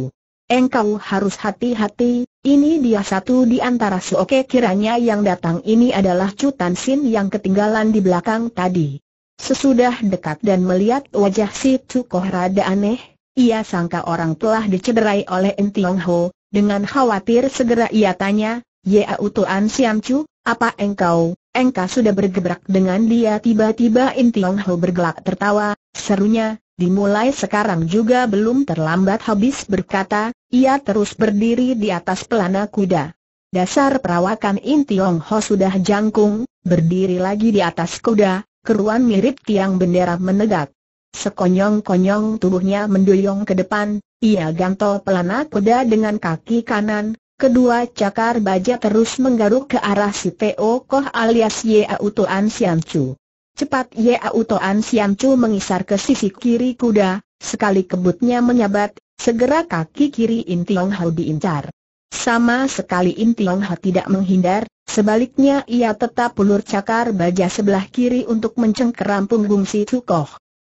Speaker 1: Engkau harus hati-hati, ini dia satu di antara seoke kiranya yang datang ini adalah Chu Tan Sin yang ketinggalan di belakang tadi. Sesudah dekat dan melihat wajah si Tukoh rada aneh, ia sangka orang telah dicederai oleh Entiong Ho, dengan khawatir segera ia tanya, Ya Utuan Siam Chu, apa engkau, engkau sudah bergebrak dengan dia tiba-tiba Entiong Ho bergelak tertawa, serunya, dimulai sekarang juga belum terlambat habis berkata, ia terus berdiri di atas pelana kuda. Dasar perawakan Intiong Ho sudah jangkung, berdiri lagi di atas kuda, keruan mirip tiang bendera menegak. Sekonyong-konyong tubuhnya mendoyong ke depan, ia gantol pelana kuda dengan kaki kanan, kedua cakar baja terus menggaruk ke arah si Teo Koh alias Yau Toan Sian Chu. Cepat Yau Toan Sian Chu mengisar ke sisi kiri kuda, sekali kebutnya menyabat, segera kaki kiri In Tiong Hao diincar. Sama sekali In Tiong Hao tidak menghindar, Sebaliknya ia tetap ulur cakar baja sebelah kiri untuk mencengkeram punggung si Cukoh.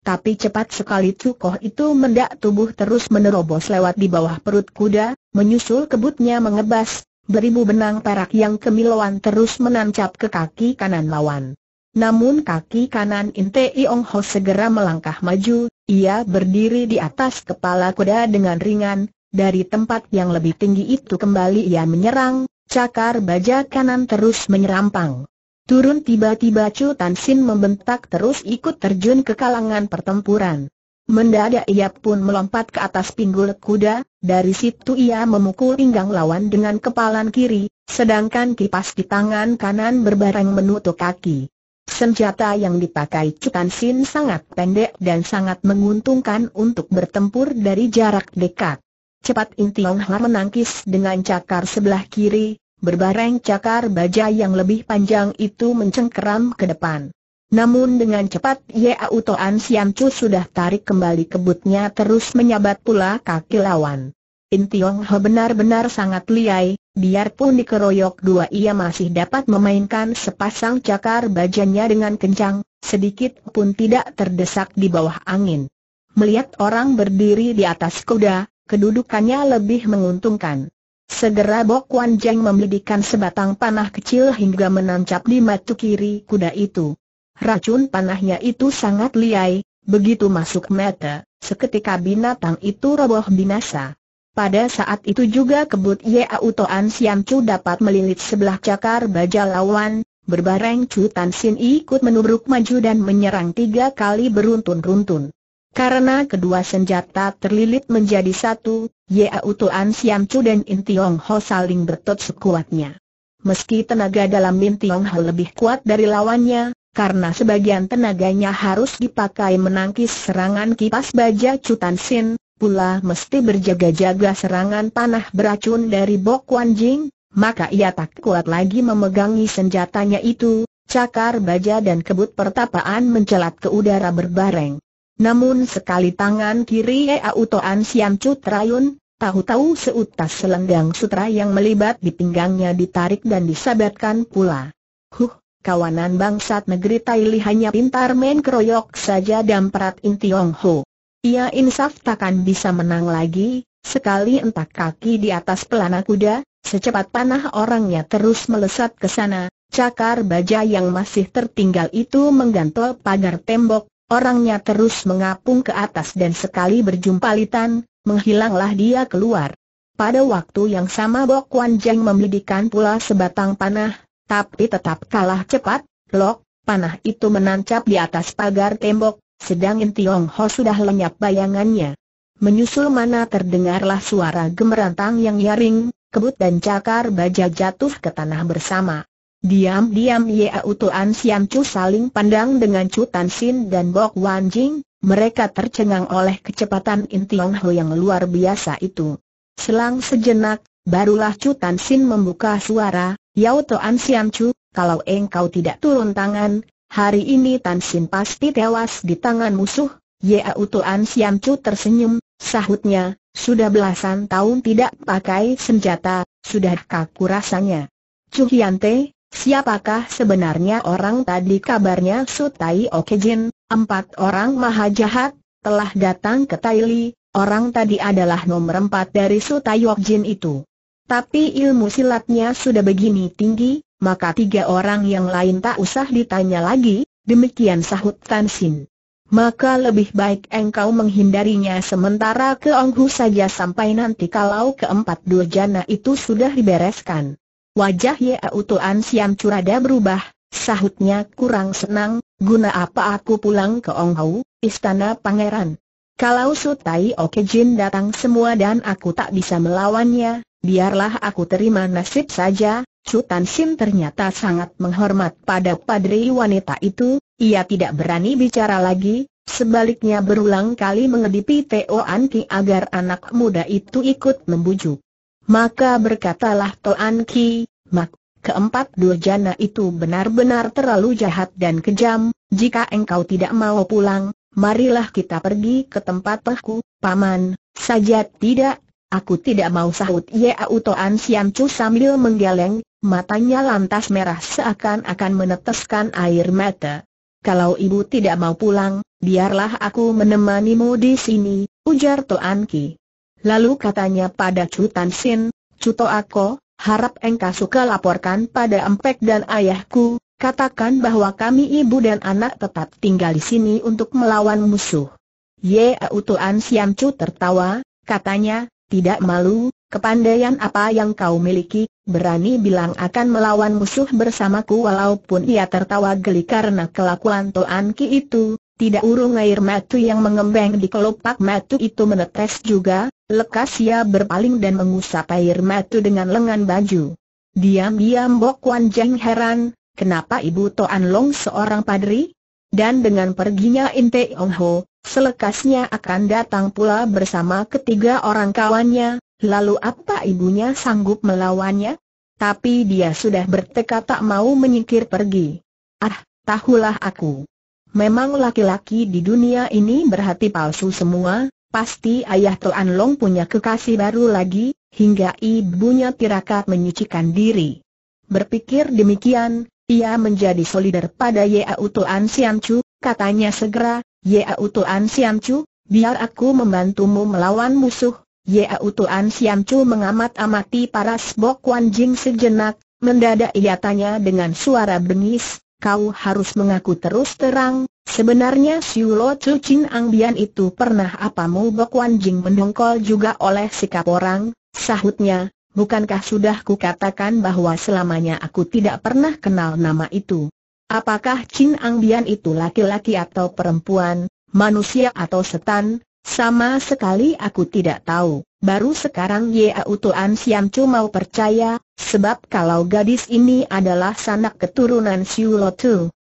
Speaker 1: Tapi cepat sekali Cukoh itu mendak tubuh terus menerobos lewat di bawah perut kuda, menyusul kebutnya mengebas, beribu benang perak yang kemilauan terus menancap ke kaki kanan lawan. Namun kaki kanan Inte Iong Ho segera melangkah maju, ia berdiri di atas kepala kuda dengan ringan, dari tempat yang lebih tinggi itu kembali ia menyerang, Cakar baja kanan terus menyerampang. Turun tiba-tiba Chu Tan Sin membentak terus ikut terjun ke kalangan pertempuran. Mendadak ia pun melompat ke atas pinggul kuda, dari situ ia memukul pinggang lawan dengan kepalan kiri, sedangkan kipas di tangan kanan berbareng menutup kaki. Senjata yang dipakai Chu Tan Sin sangat pendek dan sangat menguntungkan untuk bertempur dari jarak dekat. Cepat In Tiong Har menangkis dengan cakar sebelah kiri, berbareng cakar baja yang lebih panjang itu mencengkeram ke depan. Namun dengan cepat Yau Toan Sian Chu sudah tarik kembali kebutnya terus menyabat pula kaki lawan. In Tiong Ho benar-benar sangat liai, biarpun dikeroyok dua ia masih dapat memainkan sepasang cakar bajanya dengan kencang, sedikit pun tidak terdesak di bawah angin. Melihat orang berdiri di atas kuda, kedudukannya lebih menguntungkan. Segera Bok Wan Jeng membidikan sebatang panah kecil hingga menancap di matu kiri kuda itu. Racun panahnya itu sangat liai, begitu masuk mata, seketika binatang itu roboh binasa. Pada saat itu juga kebut Yau Toan Sian Chu dapat melilit sebelah cakar baja lawan, berbareng Chu Tan Sin ikut menubruk maju dan menyerang tiga kali beruntun-runtun. Karena kedua senjata terlilit menjadi satu, Yau Tuan Siam Chu dan In Tiong Ho saling bertot sekuatnya. Meski tenaga dalam Intiong Tiong Ho lebih kuat dari lawannya, karena sebagian tenaganya harus dipakai menangkis serangan kipas baja Cutan Sin, pula mesti berjaga-jaga serangan panah beracun dari Bok Wan Jing, maka ia tak kuat lagi memegangi senjatanya itu, cakar baja dan kebut pertapaan mencelat ke udara berbareng. Namun sekali tangan kiri Eau Toan Siam Chu terayun, tahu-tahu seutas selendang sutra yang melibat di pinggangnya ditarik dan disabatkan pula. Huh, kawanan bangsat negeri Taili hanya pintar main keroyok saja dan perat In Tiong Ho. Ia insaf takkan bisa menang lagi, sekali entak kaki di atas pelana kuda, Secepat panah orangnya terus melesat ke sana, cakar baja yang masih tertinggal itu menggantol pagar tembok, Orangnya terus mengapung ke atas dan sekali berjumpa Litan, menghilanglah dia keluar. Pada waktu yang sama Bok Wan Jeng membidikan pula sebatang panah, tapi tetap kalah cepat, lok, panah itu menancap di atas pagar tembok, sedang In Tiong Ho sudah lenyap bayangannya. Menyusul mana terdengarlah suara gemerantang yang nyaring, kebut dan cakar baja jatuh ke tanah bersama. Diam-diam Yau Tuan Siam Chu saling pandang dengan Chu Tan Sin dan Bok Wan Jing, mereka tercengang oleh kecepatan In Tiong Ho yang luar biasa itu. Selang sejenak, barulah Chu Tan Sin membuka suara, Yau Tuan Siam Chu, kalau engkau tidak turun tangan, hari ini Tan Sin pasti tewas di tangan musuh. Yau Tuan Siam Chu tersenyum, sahutnya, sudah belasan tahun tidak pakai senjata, sudah kaku rasanya. Chu Hyante, Siapakah sebenarnya orang tadi kabarnya Sutai Okejin, empat orang maha jahat, telah datang ke Taili, orang tadi adalah nomor empat dari Sutai Okjin itu. Tapi ilmu silatnya sudah begini tinggi, maka tiga orang yang lain tak usah ditanya lagi, demikian sahut Tan Sin. Maka lebih baik engkau menghindarinya sementara ke Onghu saja sampai nanti kalau keempat dua itu sudah dibereskan. Wajah Ye Utoan Siam Curada berubah, sahutnya kurang senang, guna apa aku pulang ke Ong Hau, istana pangeran. Kalau Sutai Oke Jin datang semua dan aku tak bisa melawannya, biarlah aku terima nasib saja. Cutan Sim ternyata sangat menghormat pada padri wanita itu, ia tidak berani bicara lagi, sebaliknya berulang kali mengedipi Teo Anki agar anak muda itu ikut membujuk. Maka berkatalah Toan Ki, Mak, keempat durjana itu benar-benar terlalu jahat dan kejam, jika engkau tidak mau pulang, marilah kita pergi ke tempat pahku, paman, saja tidak, aku tidak mau sahut Ya, Toan Sian Chu sambil menggeleng, matanya lantas merah seakan-akan meneteskan air mata. Kalau ibu tidak mau pulang, biarlah aku menemanimu di sini, ujar Toan Ki. Lalu katanya pada Tan Sin, To Ako, harap engkau suka laporkan pada Empek dan ayahku, katakan bahwa kami ibu dan anak tetap tinggal di sini untuk melawan musuh. Ye Tuan Siam Chu tertawa, katanya, tidak malu, kepandaian apa yang kau miliki, berani bilang akan melawan musuh bersamaku walaupun ia tertawa geli karena kelakuan Tuan Ki itu, tidak urung air matu yang mengembang di kelopak matu itu menetes juga, lekas ia berpaling dan mengusap air matu dengan lengan baju. Diam-diam Bok Wan Jeng heran, kenapa ibu Toan Long seorang padri? Dan dengan perginya Inte Ong Ho, selekasnya akan datang pula bersama ketiga orang kawannya, lalu apa ibunya sanggup melawannya? Tapi dia sudah bertekad tak mau menyingkir pergi. Ah, tahulah aku. Memang laki-laki di dunia ini berhati palsu semua, pasti ayah tuan Long punya kekasih baru lagi, hingga ibunya tirakat menyucikan diri. Berpikir demikian, ia menjadi solider pada Yau Tuan Sian Chu, katanya segera, Yau Tuan Sian Chu, biar aku membantumu melawan musuh. Yau Tuan Sian Chu mengamat-amati para sebok Wan Jing sejenak, mendadak ia tanya dengan suara bengis, kau harus mengaku terus terang, sebenarnya Siu Lo Chu Chin Ang Bian itu pernah apa mu Bok Wan Jing mendongkol juga oleh sikap orang, sahutnya, bukankah sudah ku katakan bahwa selamanya aku tidak pernah kenal nama itu. Apakah Chin Ang Bian itu laki-laki atau perempuan, manusia atau setan, sama sekali aku tidak tahu, baru sekarang Ye Tuan Siam Chu mau percaya, sebab kalau gadis ini adalah sanak keturunan Siu Lo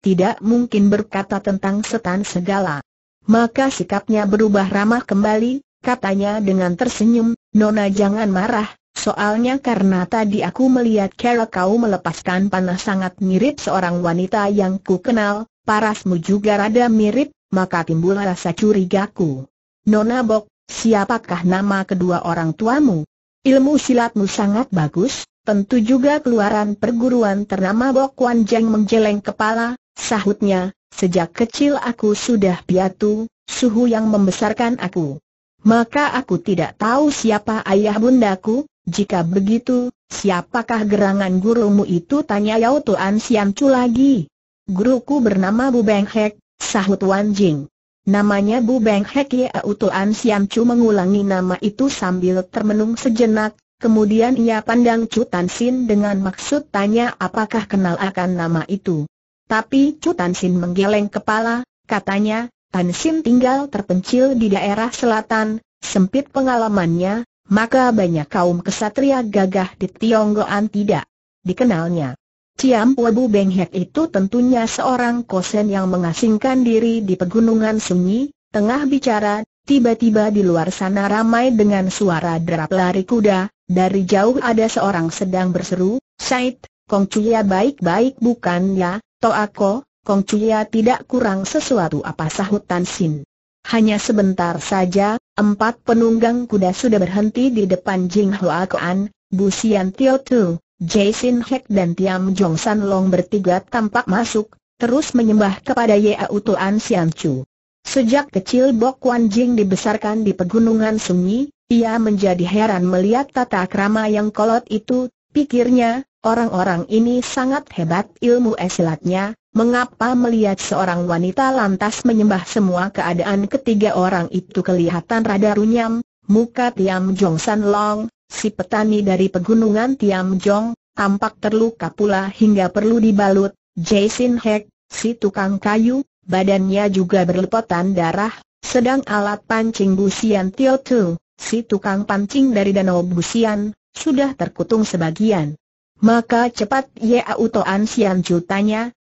Speaker 1: tidak mungkin berkata tentang setan segala. Maka sikapnya berubah ramah kembali, katanya dengan tersenyum, Nona jangan marah, soalnya karena tadi aku melihat cara kau melepaskan panah sangat mirip seorang wanita yang ku kenal, parasmu juga rada mirip, maka timbul rasa curigaku. Nona Bok, siapakah nama kedua orang tuamu? Ilmu silatmu sangat bagus, tentu juga keluaran perguruan ternama Bok Wan Jeng menjeleng kepala, sahutnya, sejak kecil aku sudah piatu, suhu yang membesarkan aku. Maka aku tidak tahu siapa ayah bundaku, jika begitu, siapakah gerangan gurumu itu tanya Yau Tuan Siang Chu lagi. Guruku bernama Bu Beng Hek, sahut Wan Jing. Namanya Bu Beng Hek Yau Tuan Siam Chu mengulangi nama itu sambil termenung sejenak, kemudian ia pandang Chu Tan Sin dengan maksud tanya apakah kenal akan nama itu. Tapi Chu Tan Sin menggeleng kepala, katanya, Tan Sin tinggal terpencil di daerah selatan, sempit pengalamannya, maka banyak kaum kesatria gagah di Tionggoan tidak dikenalnya. Ciam Puebu Benghek itu tentunya seorang kosen yang mengasingkan diri di pegunungan sunyi, tengah bicara, tiba-tiba di luar sana ramai dengan suara derap lari kuda, dari jauh ada seorang sedang berseru, Said, Kong Cuya baik-baik bukan ya, Toako, Kong Cuya tidak kurang sesuatu apa sahut Tan Sin. Hanya sebentar saja, empat penunggang kuda sudah berhenti di depan Jing Hua Koan, Sian Tio Tu, Jason Heck dan Tiam Jong San Long bertiga tampak masuk, terus menyembah kepada Yau Tuan Sian Chu. Sejak kecil Bok Wan Jing dibesarkan di pegunungan sunyi, ia menjadi heran melihat tata krama yang kolot itu, pikirnya, orang-orang ini sangat hebat ilmu esilatnya, mengapa melihat seorang wanita lantas menyembah semua keadaan ketiga orang itu kelihatan rada runyam, muka Tiam Jong San Long, si petani dari pegunungan Tiam Jong, tampak terluka pula hingga perlu dibalut, Jason Heck, si tukang kayu, badannya juga berlepotan darah, sedang alat pancing Busian Tio Tu, si tukang pancing dari Danau Busian, sudah terkutung sebagian. Maka cepat Ye Auto Sian Ju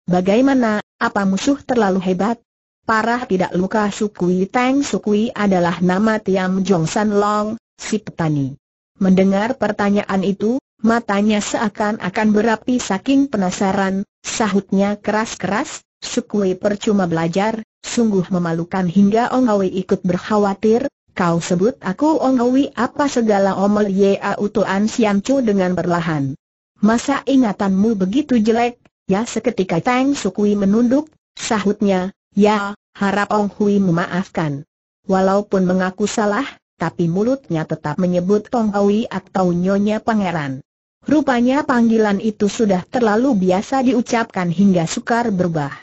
Speaker 1: bagaimana, apa musuh terlalu hebat? Parah tidak luka Sukui Tang Sukui adalah nama Tiam Jong San Long, si petani. Mendengar pertanyaan itu, matanya seakan-akan berapi saking penasaran, sahutnya keras-keras, Sukui percuma belajar, sungguh memalukan hingga ong hui ikut berkhawatir, kau sebut aku ong hui apa segala omel ya utuan Sian cu dengan berlahan. Masa ingatanmu begitu jelek, ya seketika Tang Sukui menunduk, sahutnya, ya, harap Ong Hui memaafkan. Walaupun mengaku salah, tapi mulutnya tetap menyebut Tong Hui atau Nyonya Pangeran. Rupanya panggilan itu sudah terlalu biasa diucapkan hingga sukar berubah.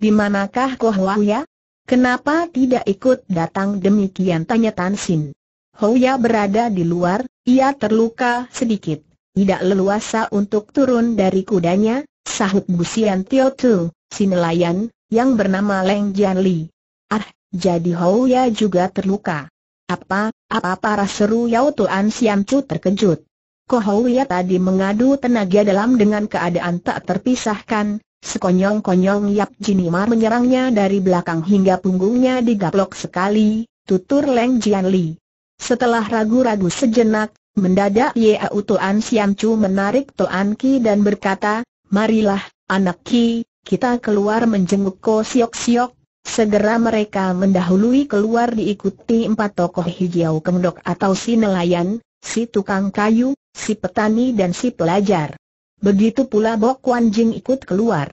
Speaker 1: Di manakah Koh Huaya? Kenapa tidak ikut datang demikian tanya Tan Sin. Hoya berada di luar, ia terluka sedikit, tidak leluasa untuk turun dari kudanya, sahut Busian Tio Tu, si nelayan, yang bernama Leng Jian Li. Ah, jadi Hoya juga terluka. Apa, apa para seru Yao Tuan Siam Chu terkejut. Ya tadi mengadu tenaga dalam dengan keadaan tak terpisahkan, sekonyong-konyong Yap Jinimar menyerangnya dari belakang hingga punggungnya digaplok sekali, tutur Leng Jian Li. Setelah ragu-ragu sejenak, mendadak Yau Tuan Siam Chu menarik Tuan Ki dan berkata, Marilah, anak Ki, kita keluar menjenguk Ko Siok Siok, Segera mereka mendahului keluar diikuti empat tokoh hijau kemendok atau si nelayan, si tukang kayu, si petani dan si pelajar. Begitu pula Bok Wan Jing ikut keluar.